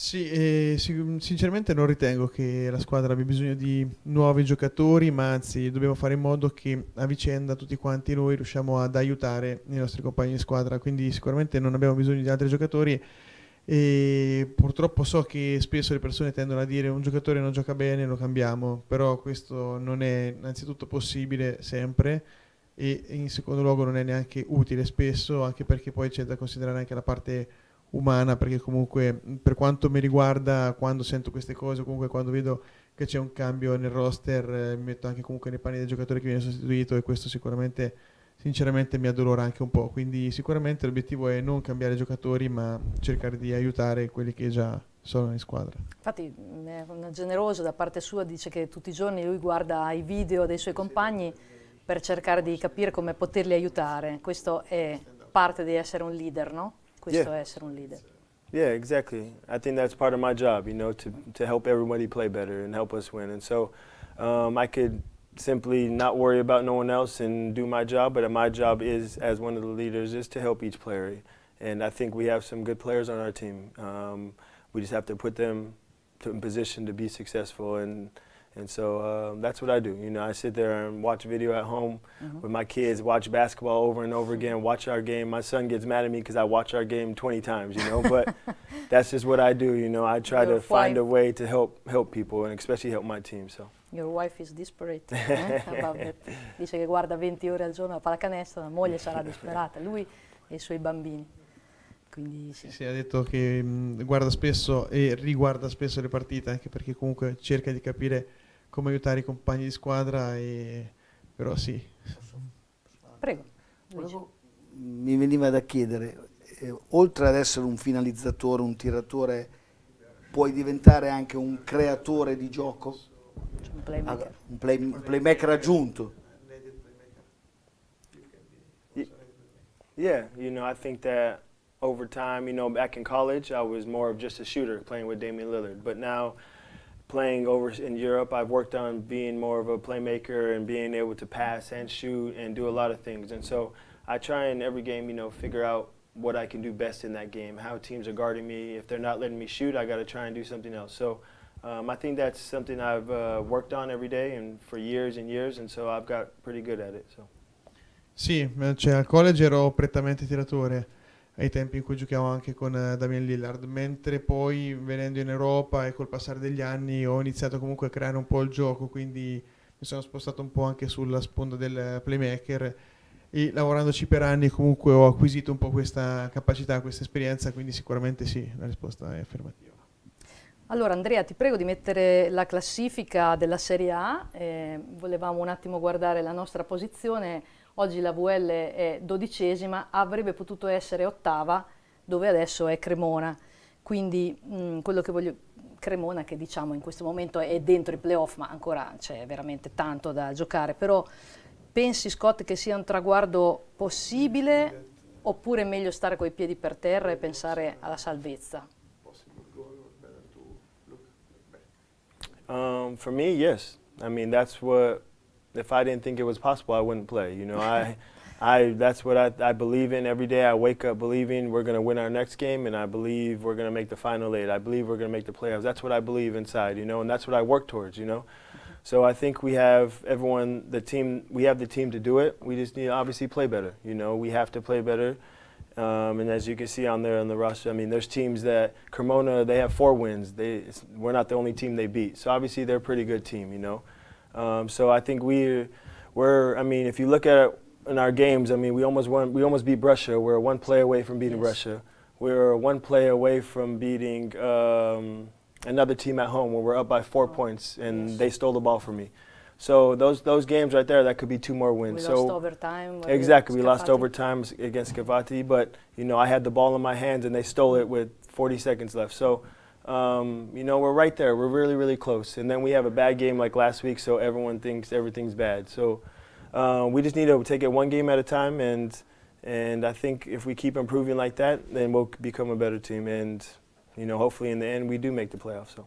Sì, eh, sinceramente non ritengo che la squadra abbia bisogno di nuovi giocatori, ma anzi dobbiamo fare in modo che a vicenda tutti quanti noi riusciamo ad aiutare i nostri compagni di squadra, quindi sicuramente non abbiamo bisogno di altri giocatori e purtroppo so che spesso le persone tendono a dire un giocatore non gioca bene, lo cambiamo, però questo non è innanzitutto possibile sempre e in secondo luogo non è neanche utile spesso, anche perché poi c'è da considerare anche la parte umana perché comunque per quanto mi riguarda quando sento queste cose comunque quando vedo che c'è un cambio nel roster eh, mi metto anche comunque nei panni del giocatore che viene sostituito e questo sicuramente sinceramente mi addolora anche un po' quindi sicuramente l'obiettivo è non cambiare giocatori ma cercare di aiutare quelli che già sono in squadra infatti è eh, generoso da parte sua dice che tutti i giorni lui guarda i video dei suoi compagni per cercare di capire come poterli aiutare questo è parte di essere un leader no? yeah. essere un leader. Yeah, exactly. I think that's part of my job, you know, to, to help everybody play better and help us win. And so um, I could simply not worry about no one else and do my job, but my job is, as one of the leaders, is to help each player. And I think we have some good players on our team. Um, we just have to put them to, in position to be successful. And and so uh, that's what I do. You know, I sit there and watch video at home mm -hmm. with my kids, watch basketball over and over again, watch our game. My son gets mad at me because I watch our game 20 times, you know, but that's just what I do. You know, I try Your to wife. find a way to help help people and especially help my team. So. Your wife is disperate, eh? dice che guarda 20 ore al giorno a pallacanestro, la moglie sarà disperata, lui e i suoi bambini. Quindi sì. sì ha detto che mh, guarda spesso e riguarda spesso le partite, anche perché comunque cerca di capire come aiutare i compagni di squadra, e, però sì. Prego. Volevo, mi veniva da chiedere, eh, oltre ad essere un finalizzatore, un tiratore, puoi diventare anche un creatore di gioco? Un playmaker. Ah, un play, playmaker aggiunto. Yeah, you know, I think that over time, you know, back in college, I was more of just a shooter playing with Damian Lillard. But now playing over in Europe, I've worked on being more of a playmaker and being able to pass and shoot and do a lot of things. And so I try in every game, you know, figure out what I can do best in that game, how teams are guarding me. If they're not letting me shoot, I got to try and do something else. So um, I think that's something I've uh, worked on every day and for years and years, and so I've got pretty good at it. So. Sì, eh, cioè, al college ero prettamente tiratore. ai tempi in cui giochiamo anche con eh, Damien Lillard, mentre poi venendo in Europa e col passare degli anni ho iniziato comunque a creare un po' il gioco, quindi mi sono spostato un po' anche sulla sponda del playmaker e lavorandoci per anni comunque ho acquisito un po' questa capacità, questa esperienza, quindi sicuramente sì, la risposta è affermativa. Allora Andrea ti prego di mettere la classifica della Serie A, eh, volevamo un attimo guardare la nostra posizione oggi la VL è dodicesima, avrebbe potuto essere ottava dove adesso è Cremona. Quindi mh, mm, quello che voglio, Cremona che diciamo in questo momento è dentro i playoff ma ancora c'è veramente tanto da giocare, però pensi Scott che sia un traguardo possibile oppure è meglio stare coi piedi per terra e pensare alla salvezza? Um, for me, yes. I mean, that's what if I didn't think it was possible, I wouldn't play. You know, I, I that's what I, I believe in every day. I wake up believing we're going to win our next game, and I believe we're going to make the final eight. I believe we're going to make the playoffs. That's what I believe inside, you know, and that's what I work towards, you know. So I think we have everyone, the team, we have the team to do it. We just need to obviously play better. You know, we have to play better. Um, and as you can see on there on the roster, I mean, there's teams that Cremona they have four wins. They we're not the only team they beat. So obviously they're a pretty good team, you know. Um, so I think we were, I mean, if you look at it in our games, I mean, we almost won, we almost beat Russia. We're one play away from beating yes. Russia. We're one play away from beating um, another team at home Where we're up by four points and yes. they stole the ball from me. So those those games right there, that could be two more wins. We so lost overtime. Exactly, we lost overtime against Cavati, but you know I had the ball in my hands and they stole it with 40 seconds left. So um, you know, we're right there. We're really, really close. And then we have a bad game like last week, so everyone thinks everything's bad. So uh, we just need to take it one game at a time. And, and I think if we keep improving like that, then we'll become a better team. And, you know, hopefully in the end we do make the playoffs. So.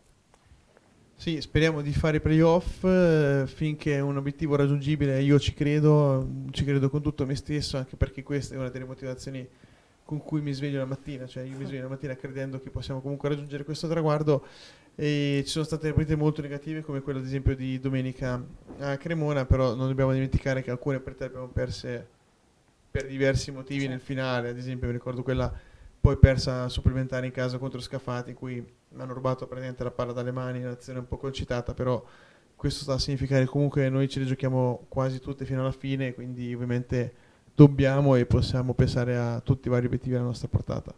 Sì, speriamo di fare i playoff eh, finché è un obiettivo raggiungibile. Io ci credo, mm, ci credo con tutto me stesso, anche perché questa è una delle motivazioni con cui mi sveglio la mattina, cioè io mi sveglio la mattina credendo che possiamo comunque raggiungere questo traguardo e ci sono state partite molto negative come quella ad esempio di domenica a Cremona, però non dobbiamo dimenticare che alcune partite abbiamo perse per diversi motivi nel certo. finale, ad esempio mi ricordo quella poi persa supplementare in casa contro Scafati in cui mi hanno rubato praticamente la palla dalle mani, un'azione un po' concitata, però questo sta a significare comunque che noi ce le giochiamo quasi tutte fino alla fine, quindi ovviamente dobbiamo e possiamo pensare a tutti i vari obiettivi della nostra portata.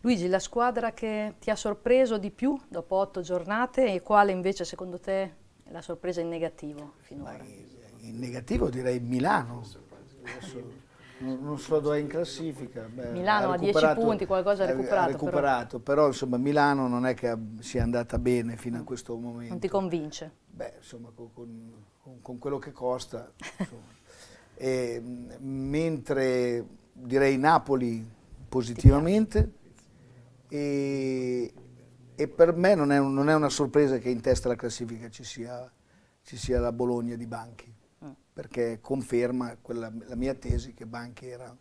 Luigi, la squadra che ti ha sorpreso di più dopo otto giornate e quale invece secondo te è la sorpresa in negativo finora? in negativo direi Milano. Non so dove è in classifica. Beh, Milano ha, ha 10 punti, qualcosa ha recuperato. Ha recuperato però. però. insomma Milano non è che sia andata bene fino a questo momento. Non ti convince? Beh insomma con, con, con quello che costa. Insomma. E, mentre direi Napoli positivamente e, e per me non è, non è, una sorpresa che in testa alla classifica ci sia, ci sia la Bologna di Banchi mm. perché conferma quella, la mia tesi che Banchi era,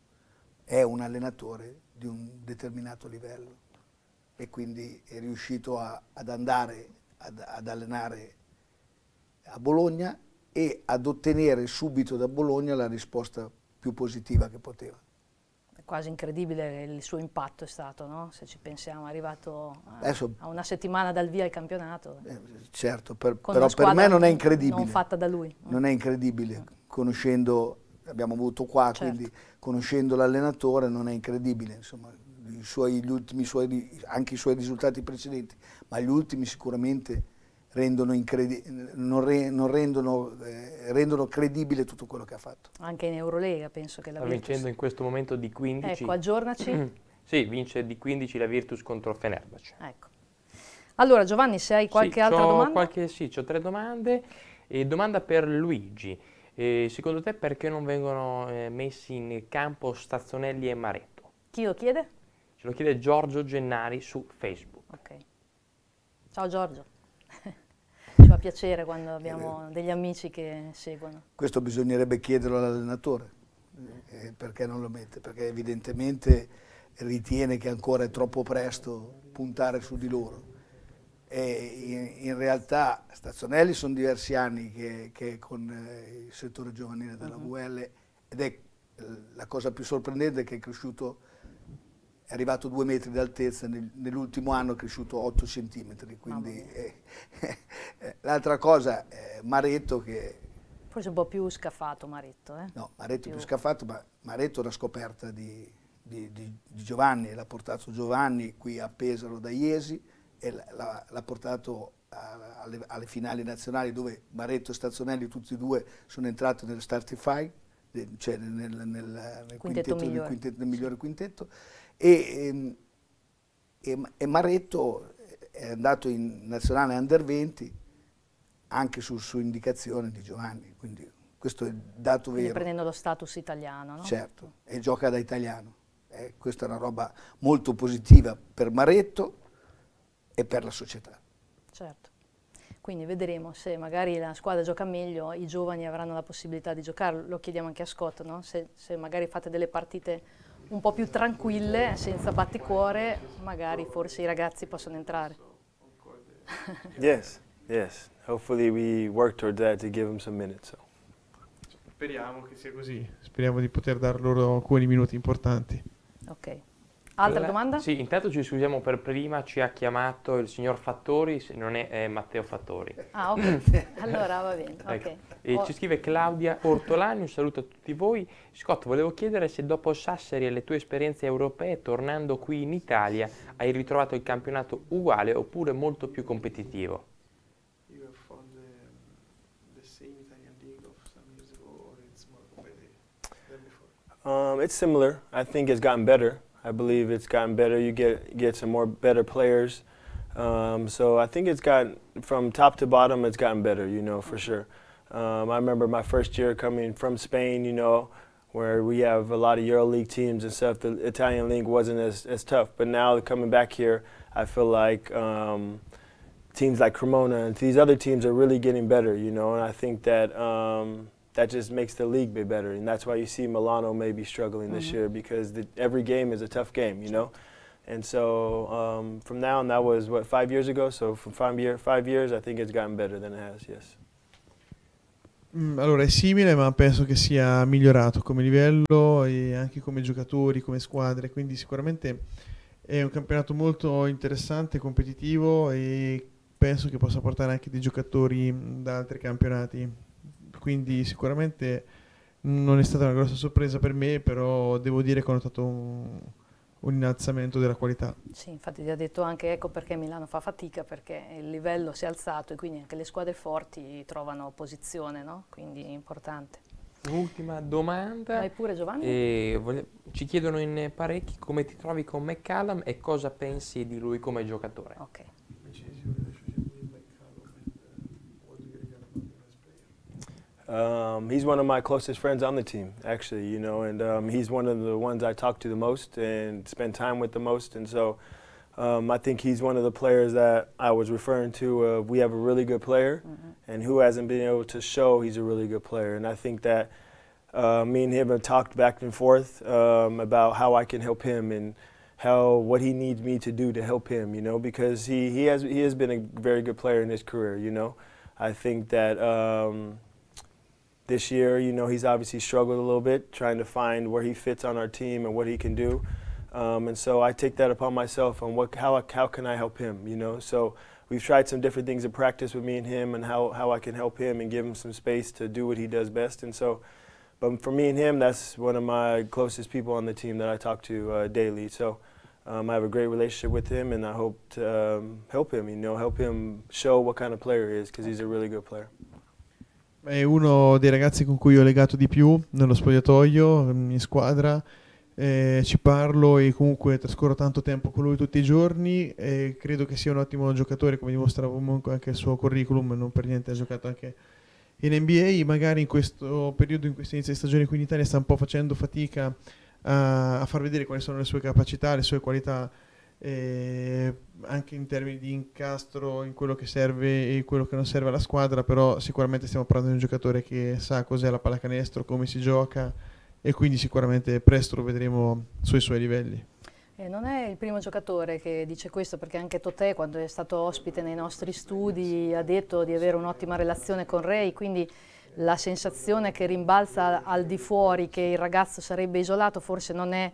è un allenatore di un determinato livello e quindi è riuscito a, ad andare ad, ad allenare a Bologna e ad ottenere subito da Bologna la risposta più positiva che poteva. È quasi incredibile il suo impatto è stato, no? se ci pensiamo, è arrivato a, Adesso, a una settimana dal via il campionato. Eh, certo, per, però per me non è incredibile. Non fatta da lui. Non è incredibile, conoscendo, abbiamo avuto qua, certo. quindi conoscendo l'allenatore non è incredibile, insomma, i suoi, ultimi, suoi, anche i suoi risultati precedenti, ma gli ultimi sicuramente rendono, non, re non rendono, eh, rendono credibile tutto quello che ha fatto. Anche in Eurolega penso che la Sta vincendo in questo momento di 15. Ecco, aggiornaci. sì, vince di 15 la Virtus contro Fenerbahce. Ecco. Allora Giovanni, se hai qualche sì, altra domanda? Qualche, sì, ho tre domande. E eh, domanda per Luigi. Eh, secondo te perché non vengono eh, messi in campo Stazzonelli e Maretto? Chi lo chiede? Ce lo chiede Giorgio Gennari su Facebook. Ok. Ciao Giorgio piacere quando eh, abbiamo eh. degli amici che seguono. Questo bisognerebbe chiederlo all'allenatore, eh, eh, perché non lo mette, perché evidentemente ritiene che ancora è troppo presto puntare su di loro. In, in, realtà Stazzonelli sono diversi anni che, che con eh, il settore giovanile della uh -huh. VL ed è la cosa più sorprendente che è cresciuto è arrivato a due metri d'altezza, nel, nell'ultimo anno è cresciuto 8 centimetri, quindi eh, eh, l'altra cosa, eh, Maretto che... Forse un po' più scaffato Maretto, eh? No, Maretto più, più scaffato, ma Maretto è la scoperta di, di, di, di Giovanni, l'ha portato Giovanni qui a Pesaro da Iesi e l'ha portato a, alle, alle, finali nazionali dove Maretto e Stazzonelli tutti e due sono entrati nel Startify, cioè nel, nel, nel, nel quintetto, quintetto migliore. Quintetto, nel migliore quintetto e, ehm, e, e Maretto è andato in nazionale under 20 anche su, su indicazione di Giovanni, quindi questo è il dato quindi vero. prendendo lo status italiano, no? Certo, e gioca da italiano. Eh, questa è una roba molto positiva per Maretto e per la società. Certo. Quindi vedremo se magari la squadra gioca meglio, i giovani avranno la possibilità di giocare, lo chiediamo anche a Scott, no? se, se magari fate delle partite un po' più tranquille, senza batticuore, magari forse i ragazzi possono entrare. yes, yes. Hopefully we work towards that to give them some minutes. So. Speriamo che sia così. Speriamo di poter dar loro alcuni minuti importanti. Ok. Altra la, domanda? Sì, intanto ci scusiamo per prima, ci ha chiamato il signor Fattori, se non è, è Matteo Fattori. Ah, ok. allora va bene. Ecco. Okay. Ecco. Oh. Ci scrive Claudia Ortolani, un saluto a tutti voi. Scott, volevo chiedere se dopo Sassari e le tue esperienze europee, tornando qui in Italia, hai ritrovato il campionato uguale oppure molto più competitivo? Ehm, um, it's similar. I think it's gotten better. I believe it's gotten better. You get get some more better players. Um, so I think it's gotten from top to bottom. It's gotten better, you know, for sure. Um, I remember my first year coming from Spain, you know, where we have a lot of EuroLeague teams and stuff. The Italian league wasn't as, as tough, but now coming back here, I feel like um, teams like Cremona and these other teams are really getting better, you know, and I think that. Um, that just makes the league be better. And that's why you see Milano may be struggling mm -hmm. this mm-hmm. year because the, every game is a tough game, you know? And so um, from now on, that was, what, five years ago? So from five, year, five years, I think it's gotten better than it has, yes. Mm, allora è simile, ma penso che sia migliorato come livello e anche come giocatori, come squadre. Quindi sicuramente è un campionato molto interessante, competitivo e penso che possa portare anche dei giocatori mm, da altri campionati quindi sicuramente non è stata una grossa sorpresa per me, però devo dire che ho notato un, un innalzamento della qualità. Sì, infatti ti ha detto anche ecco perché Milano fa fatica, perché il livello si è alzato e quindi anche le squadre forti trovano posizione, no? quindi è importante. Ultima domanda. Vai pure Giovanni. Eh, ci chiedono in parecchi come ti trovi con McCallum e cosa pensi di lui come giocatore. Ok. Um, he's one of my closest friends on the team, actually, you know, and um, he's one of the ones I talk to the most and spend time with the most. And so um, I think he's one of the players that I was referring to. Uh, we have a really good player, mm -hmm. and who hasn't been able to show he's a really good player. And I think that uh, me and him have talked back and forth um, about how I can help him and how what he needs me to do to help him, you know, because he, he has he has been a very good player in his career, you know. I think that um, this year, you know, he's obviously struggled a little bit trying to find where he fits on our team and what he can do. Um, and so I take that upon myself on what, how, how can I help him, you know? So we've tried some different things in practice with me and him and how, how I can help him and give him some space to do what he does best. And so, but for me and him, that's one of my closest people on the team that I talk to uh, daily. So um, I have a great relationship with him, and I hope to um, help him, you know, help him show what kind of player he is because he's a really good player. È uno dei ragazzi con cui ho legato di più nello spogliatoio, in squadra. Eh, ci parlo e comunque trascorro tanto tempo con lui tutti i giorni e credo che sia un ottimo giocatore come dimostra comunque anche il suo curriculum non per niente ha giocato anche in NBA magari in questo periodo in questo inizio di stagione qui in Italia sta un po' facendo fatica a, a far vedere quali sono le sue capacità le sue qualità eh, anche in termini di incastro in quello che serve e quello che non serve alla squadra, però sicuramente stiamo parlando di un giocatore che sa cos'è la pallacanestro, come si gioca e quindi sicuramente presto lo vedremo sui suoi livelli. Eh, non è il primo giocatore che dice questo perché anche Totè quando è stato ospite nei nostri studi ha detto di avere un'ottima relazione con Ray, quindi la sensazione che rimbalza al di fuori che il ragazzo sarebbe isolato forse non è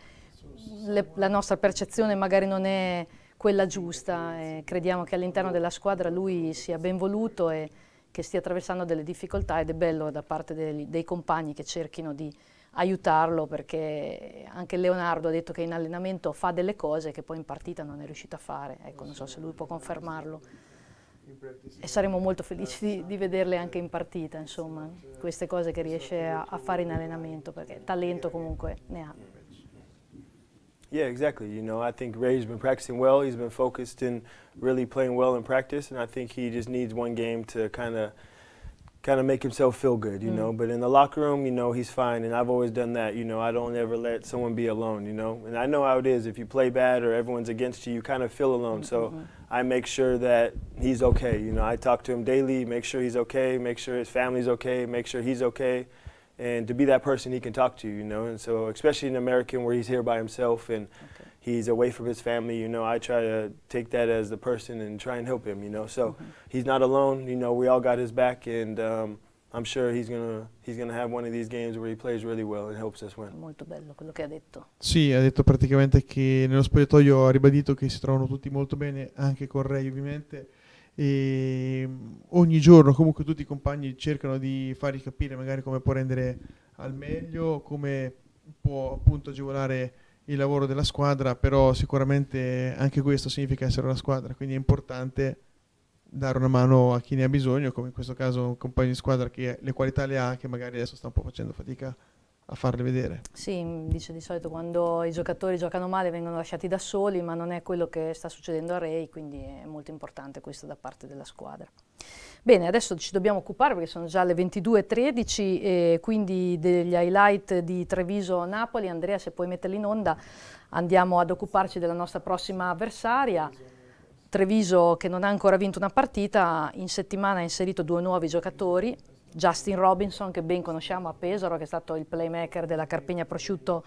le, la nostra percezione magari non è quella giusta e crediamo che all'interno della squadra lui sia ben voluto e che stia attraversando delle difficoltà ed è bello da parte dei, dei compagni che cerchino di aiutarlo perché anche Leonardo ha detto che in allenamento fa delle cose che poi in partita non è riuscito a fare, ecco non so se lui può confermarlo e saremo molto felici di, di vederle anche in partita insomma queste cose che riesce a, a fare in allenamento perché talento comunque ne ha. Yeah, exactly. You know, I think Ray's been practicing well. He's been focused and really playing well in practice, and I think he just needs one game to kind of kind of make himself feel good, you mm. know. But in the locker room, you know, he's fine, and I've always done that. You know, I don't ever let someone be alone, you know. And I know how it is. If you play bad or everyone's against you, you kind of feel alone. Mm -hmm. So mm-hmm. I make sure that he's okay. You know, I talk to him daily, make sure he's okay, make sure his family's okay, make sure he's okay and to be that person he can talk to, you know. And so, especially an American where he's here by himself and okay. he's away from his family, you know, I try to take that as the person and try and help him, you know. So mm -hmm. he's not alone, you know. We all got his back, and um, I'm sure he's gonna he's gonna have one of these games where he plays really well and helps us win. Molto bello quello che ha detto. Sì, ha detto praticamente che nello spogliatoio ha ribadito che si trovano tutti molto bene, anche con Ray ovviamente. E ehm, ogni giorno comunque tutti i compagni cercano di fargli capire magari come può rendere al meglio, come può appunto agevolare il lavoro della squadra, però sicuramente anche questo significa essere una squadra, quindi è importante dare una mano a chi ne ha bisogno, come in questo caso un compagno di squadra che le qualità le ha, che magari adesso sta un po' facendo fatica a a farle vedere. Sì, mm, dice di solito quando i giocatori giocano male vengono lasciati da soli, ma non è quello che sta succedendo a Ray, quindi è molto importante questo da parte della squadra. Bene, adesso ci dobbiamo occupare perché sono già le 22.13 e quindi degli highlight di Treviso-Napoli. Andrea, se puoi metterli in onda, andiamo ad occuparci della nostra prossima avversaria. Treviso che non ha ancora vinto una partita, in settimana ha inserito due nuovi giocatori, Justin Robinson che ben conosciamo a Pesaro, che è stato il playmaker della Carpegna Prosciutto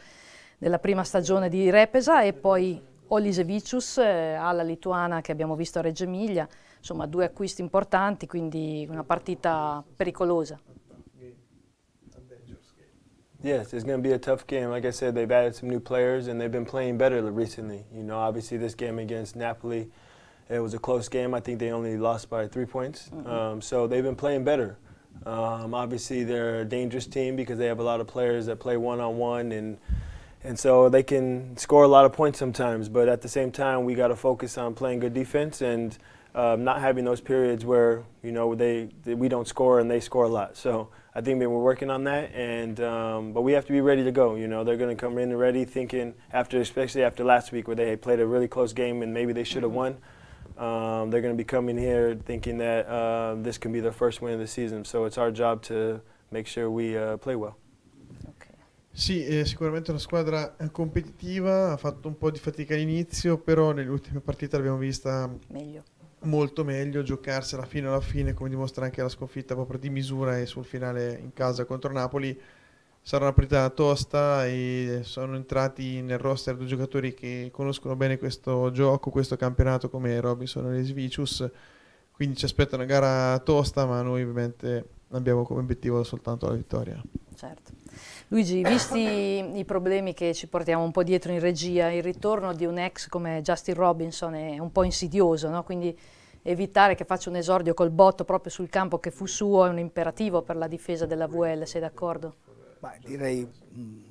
della prima stagione di Repesa e poi Olisevicius eh, alla lituana che abbiamo visto a Reggio Emilia, insomma due acquisti importanti, quindi una partita pericolosa. Yes, it's going to be a tough game. Like I said, they've added some new players and they've been playing better recently. You know, obviously this game against Napoli, it was a close game. I think they only lost by three points. Mm -hmm. um, so they've been playing better. Um, obviously, they're a dangerous team because they have a lot of players that play one on one, and and so they can score a lot of points sometimes. But at the same time, we got to focus on playing good defense and um, not having those periods where you know they, they, we don't score and they score a lot. So I think we're working on that, and um, but we have to be ready to go. You know, they're going to come in ready, thinking after, especially after last week where they played a really close game and maybe they should have mm -hmm. won. Um, they're going to be coming here thinking that uh, this can be their first win of the season. So it's our job to make sure we uh, play well. Sì, è eh, sicuramente una squadra eh, competitiva, ha fatto un po' di fatica all'inizio, però nelle ultime partite l'abbiamo vista meglio. molto meglio, giocarsela fino alla fine, come dimostra anche la sconfitta proprio di misura e sul finale in casa contro Napoli sarà partita la tosta e sono entrati nel roster due giocatori che conoscono bene questo gioco, questo campionato come Robinson e Lesvicius, quindi ci aspetta una gara tosta ma noi ovviamente abbiamo come obiettivo soltanto la vittoria. Certo. Luigi, visti i problemi che ci portiamo un po' dietro in regia, il ritorno di un ex come Justin Robinson è un po' insidioso, no? quindi evitare che faccia un esordio col botto proprio sul campo che fu suo è un imperativo per la difesa della VL, sei d'accordo? Beh, direi,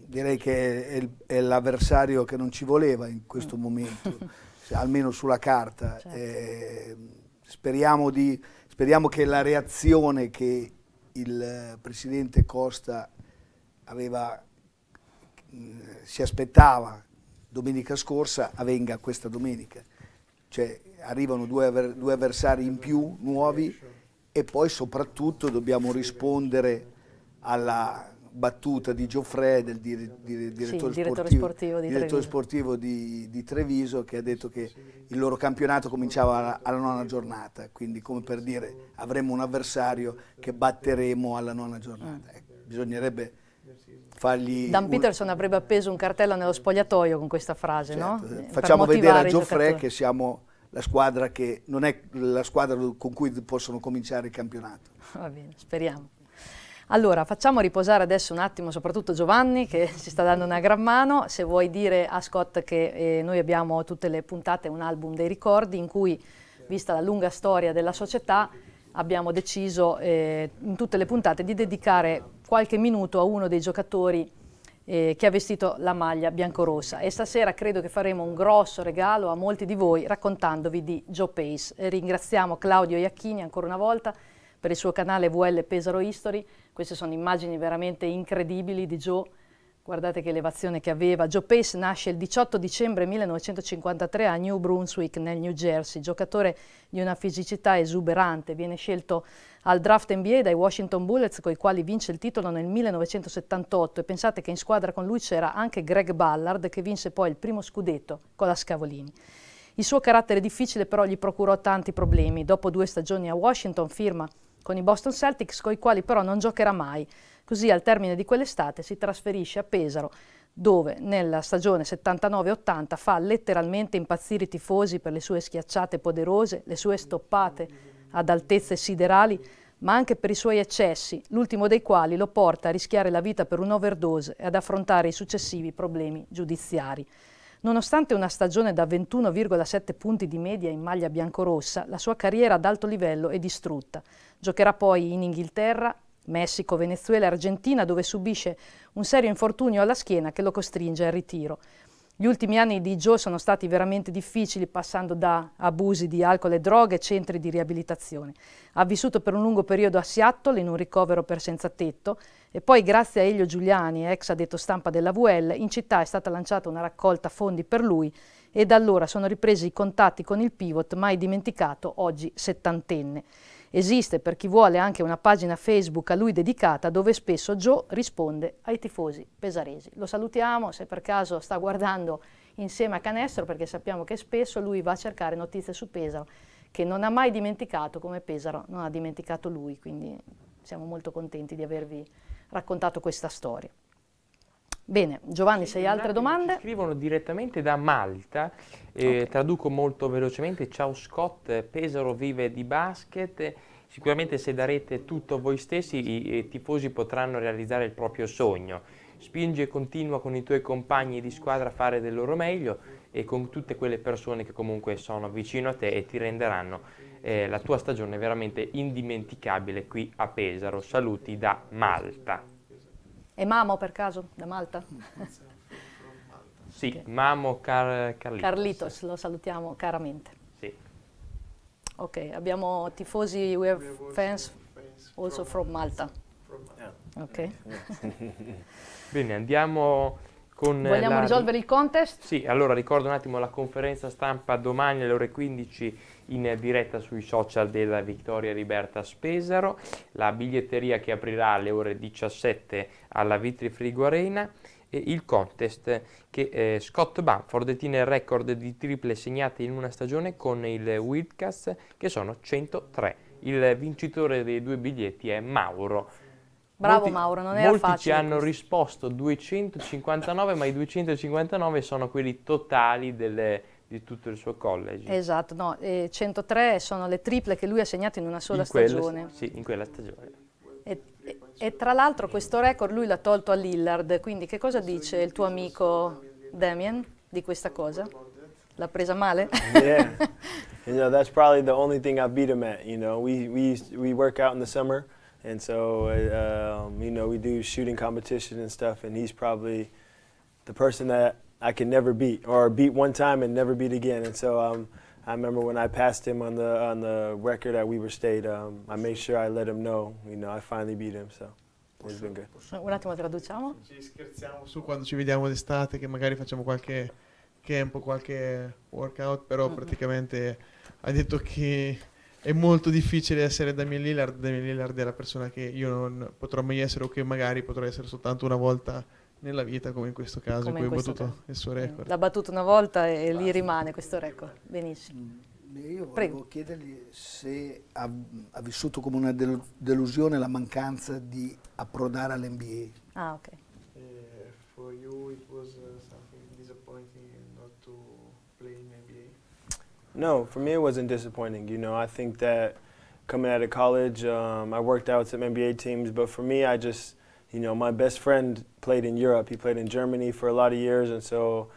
direi, che è, è l'avversario che non ci voleva in questo mm. momento, almeno sulla carta. Certo. Eh, speriamo, di, speriamo che la reazione che il eh, presidente Costa aveva, mm, si aspettava domenica scorsa avvenga questa domenica. Cioè arrivano due, due, avversari in più, nuovi, e poi soprattutto dobbiamo rispondere alla battuta di Gioffre, del dire, dire, direttore, sì, direttore, sportivo, sportivo, di direttore sportivo, di, di, Treviso, che ha detto che il loro campionato cominciava alla, alla, nona giornata, quindi come per dire avremo un avversario che batteremo alla nona giornata. Eh, bisognerebbe fargli... Dan un... Peterson avrebbe appeso un cartello nello spogliatoio con questa frase, certo, no? Facciamo vedere a Gioffre che siamo la squadra che non è la squadra con cui possono cominciare il campionato. Va bene, speriamo. Allora, facciamo riposare adesso un attimo soprattutto Giovanni che ci sta dando una gran mano. Se vuoi dire a Scott che eh, noi abbiamo tutte le puntate un album dei ricordi in cui, vista la lunga storia della società, abbiamo deciso eh, in tutte le puntate di dedicare qualche minuto a uno dei giocatori eh, che ha vestito la maglia biancorossa e stasera credo che faremo un grosso regalo a molti di voi raccontandovi di Joe Pace. Ringraziamo Claudio Iacchini ancora una volta per il suo canale VL Pesaro History. Queste sono immagini veramente incredibili di Joe, guardate che elevazione che aveva. Joe Pace nasce il 18 dicembre 1953 a New Brunswick nel New Jersey, giocatore di una fisicità esuberante, viene scelto al draft NBA dai Washington Bullets con i quali vince il titolo nel 1978 e pensate che in squadra con lui c'era anche Greg Ballard che vinse poi il primo scudetto con la Scavolini. Il suo carattere difficile però gli procurò tanti problemi. Dopo due stagioni a Washington firma con i Boston Celtics, con i quali però non giocherà mai. Così al termine di quell'estate si trasferisce a Pesaro, dove nella stagione 79-80 fa letteralmente impazzire i tifosi per le sue schiacciate poderose, le sue stoppate ad altezze siderali, ma anche per i suoi eccessi, l'ultimo dei quali lo porta a rischiare la vita per un overdose e ad affrontare i successivi problemi giudiziari. Nonostante una stagione da 21,7 punti di media in maglia biancorossa, la sua carriera ad alto livello è distrutta. Giocherà poi in Inghilterra, Messico, Venezuela e Argentina dove subisce un serio infortunio alla schiena che lo costringe al ritiro. Gli ultimi anni di Joe sono stati veramente difficili, passando da abusi di alcol e droghe e centri di riabilitazione. Ha vissuto per un lungo periodo a Seattle in un ricovero per senza tetto e poi grazie a Elio Giuliani, ex addetto stampa della VL, in città è stata lanciata una raccolta fondi per lui e da allora sono ripresi i contatti con il pivot mai dimenticato, oggi settantenne. Esiste per chi vuole anche una pagina Facebook a lui dedicata dove spesso Gio risponde ai tifosi pesaresi. Lo salutiamo se per caso sta guardando insieme a Canestro perché sappiamo che spesso lui va a cercare notizie su Pesaro che non ha mai dimenticato come Pesaro non ha dimenticato lui, quindi siamo molto contenti di avervi raccontato questa storia. Bene, Giovanni, se hai altre domande? Ci scrivono direttamente da Malta, eh, okay. traduco molto velocemente, ciao Scott, Pesaro vive di basket, sicuramente se darete tutto voi stessi i tifosi potranno realizzare il proprio sogno, spingi e continua con i tuoi compagni di squadra a fare del loro meglio e con tutte quelle persone che comunque sono vicino a te e ti renderanno eh, la tua stagione veramente indimenticabile qui a Pesaro, saluti da Malta. E Mamo per caso, da mm, Malta? sì, okay. Mamo Car Carlitos. Carlitos, lo salutiamo caramente. Sì. Ok, abbiamo tifosi, we have, we have fans, fans also from, from Malta. From Malta. Yeah. Ok. Bene, andiamo con eh, Vogliamo risolvere il contest? Sì, allora ricordo un attimo la conferenza stampa domani alle ore 15 in diretta sui social della Vittoria Riberta Spesaro, la biglietteria che aprirà alle ore 17 alla Vitri Frigo Arena e il contest che eh, Scott Bamford detiene il record di triple segnate in una stagione con il Wildcats che sono 103. Il vincitore dei due biglietti è Mauro. Bravo molti, Mauro, non era molti facile. Molti ci hanno risposto 259, ma i 259 sono quelli totali delle di tutto il suo college. Esatto, no, e 103 sono le triple che lui ha segnato in una sola in stagione. sì, in quella stagione. E, e, e tra l'altro questo record lui l'ha tolto a Lillard, quindi che cosa dice il tuo amico Damien di questa cosa? L'ha presa male? yeah. you know, that's probably the only thing I beat him at, you know. We we we work out in the summer and so uh, you know, we do shooting competition and stuff and he's probably the person that i can never beat, or beat one time and never beat again. And so um, I remember when I passed him on the on the record at Weber State, um, I made sure I let him know, you know, I finally beat him. So. It's been good. Un attimo traduciamo. Ci scherziamo su quando ci vediamo d'estate che magari facciamo qualche camp, qualche workout, però praticamente ha detto che è molto difficile essere Damien Lillard, Damien Lillard è la persona che io non potrò mai essere o che magari potrò essere soltanto una volta nella vita come in questo caso come in cui ha battuto caso. il suo eh, record. L'ha battuto una volta e ah, lì rimane questo record. Benissimo. Mm, io volevo chiedergli se ha, ha, vissuto come una delusione la mancanza di approdare all'NBA. Ah, ok. Uh, for you it was uh, something disappointing not to play in NBA? No, for me it wasn't disappointing. You know, I think that coming out of college, um, I worked out with some NBA teams, but for me I just you know, my best friend played in Europe. He played in Germany for a lot of years, and so,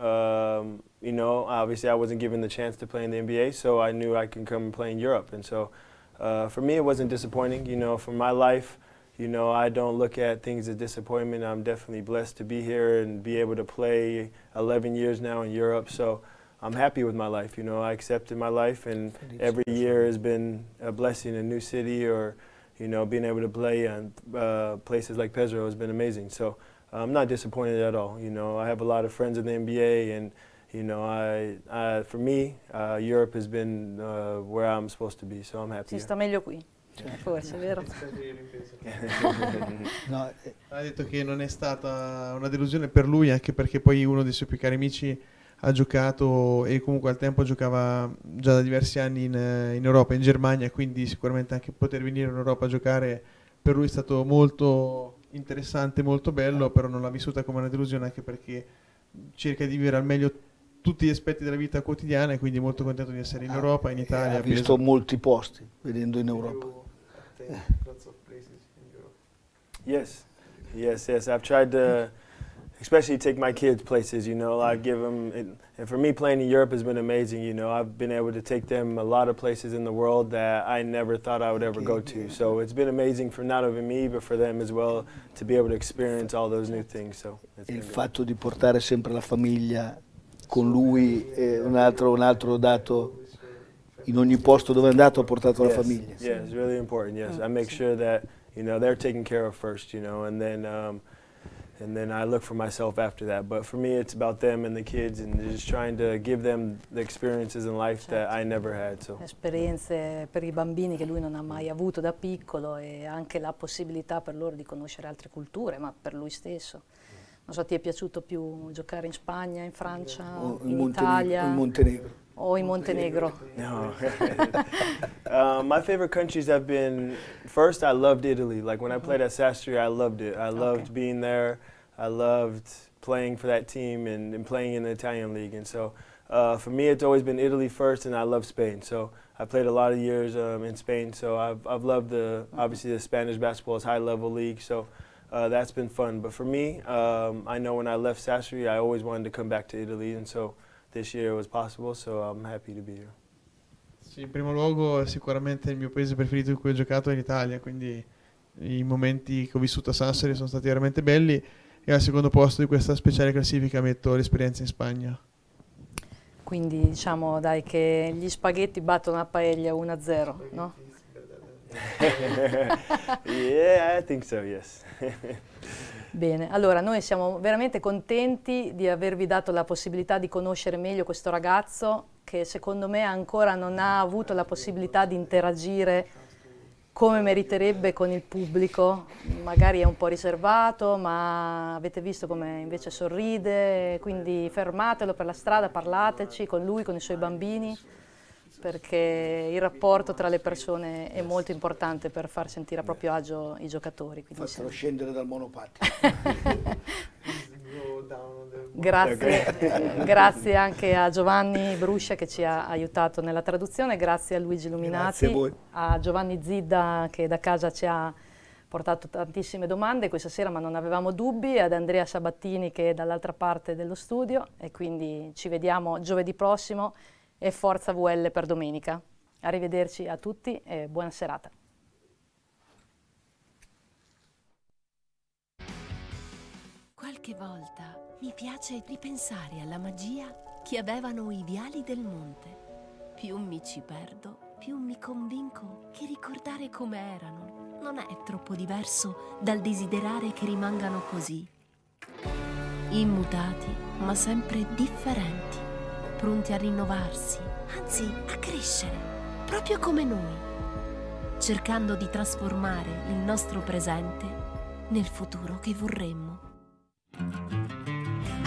um, you know, obviously I wasn't given the chance to play in the NBA, so I knew I could come and play in Europe. And so, uh, for me, it wasn't disappointing. You know, for my life, you know, I don't look at things as disappointment. I'm definitely blessed to be here and be able to play 11 years now in Europe. So. I'm happy with my life, you know. I accepted my life, and every year has been a blessing, a new city or you know, being able to play on uh, places like Pedro has been amazing. So uh, I'm not disappointed at all. You know, I have a lot of friends in the NBA, and you know, I, I for me, uh, Europe has been uh, where I'm supposed to be. So I'm happy. Si sta meglio qui. Cioè, forse, vero? no, eh. ha detto che non è stata una delusione per lui, anche perché poi uno dei suoi più cari amici ha giocato e comunque al tempo giocava già da diversi anni in, in, Europa, in Germania, quindi sicuramente anche poter venire in Europa a giocare per lui è stato molto interessante, molto bello, però non l'ha vissuta come una delusione anche perché cerca di vivere al meglio tutti gli aspetti della vita quotidiana e quindi molto contento di essere in ah, Europa, in eh, Italia. Ha visto preso... molti posti venendo in Europa. Yes, yes, yes. I've tried uh, especially take my kids places. You know, I give them, and, for me, playing in Europe has been amazing. You know, I've been able to take them a lot of places in the world that I never thought I would ever go to. So it's been amazing for not only me, but for them as well, to be able to experience all those new things. So il fatto di portare sempre la famiglia con lui è un altro, un altro dato. In ogni posto dove è andato ha portato yes, la famiglia. Yes, it's really important. Yes, oh, I make sure that you know they're taken care of first. You know, and then. Um, and then I look for myself after that. But for me, it's about them and the kids and just trying to give them the experiences in life certo. that I never had. So. Esperienze per i bambini che lui non ha mai avuto da piccolo e anche la possibilità per loro di conoscere altre culture, ma per lui stesso. Non so, ti è piaciuto più giocare in Spagna, in Francia, in, in Italia? In Montenegro. Oh, in Montenegro. No. um, my favorite countries have been first. I loved Italy. Like when mm -hmm. I played at Sastri, I loved it. I loved okay. being there. I loved playing for that team and, and playing in the Italian league. And so uh, for me, it's always been Italy first, and I love Spain. So I played a lot of years um, in Spain. So I've, I've loved the mm -hmm. obviously the Spanish basketball is high level league. So uh, that's been fun. But for me, um, I know when I left Sastri, I always wanted to come back to Italy, and so. this year was possible, so I'm happy to be here. Sì, in primo luogo sicuramente il mio paese preferito in cui ho giocato è l'Italia, quindi i momenti che ho vissuto a Sassari sono stati veramente belli e al secondo posto di questa speciale classifica metto l'esperienza in Spagna. Quindi diciamo dai che gli spaghetti battono a paella 1-0, no? yeah, I think so, yes. Bene, allora noi siamo veramente contenti di avervi dato la possibilità di conoscere meglio questo ragazzo che secondo me ancora non ha avuto la possibilità di interagire come meriterebbe con il pubblico, magari è un po' riservato, ma avete visto come invece sorride, quindi fermatelo per la strada, parlateci con lui, con i suoi bambini perché il rapporto tra le persone è molto importante per far sentire a proprio agio i giocatori. Farselo scendere dal monopattino. grazie, grazie anche a Giovanni Bruscia che ci ha aiutato nella traduzione, grazie a Luigi Illuminati, a, a Giovanni Zidda che da casa ci ha portato tantissime domande questa sera, ma non avevamo dubbi, ad Andrea Sabattini che è dall'altra parte dello studio e quindi ci vediamo giovedì prossimo e forza VL per domenica. Arrivederci a tutti e buona serata. Qualche volta mi piace ripensare alla magia che avevano i viali del monte. Più mi ci perdo, più mi convinco che ricordare come erano non è troppo diverso dal desiderare che rimangano così. Immutati, ma sempre differenti pronti a rinnovarsi, anzi a crescere, proprio come noi, cercando di trasformare il nostro presente nel futuro che vorremmo.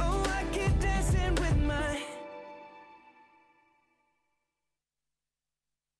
Oh,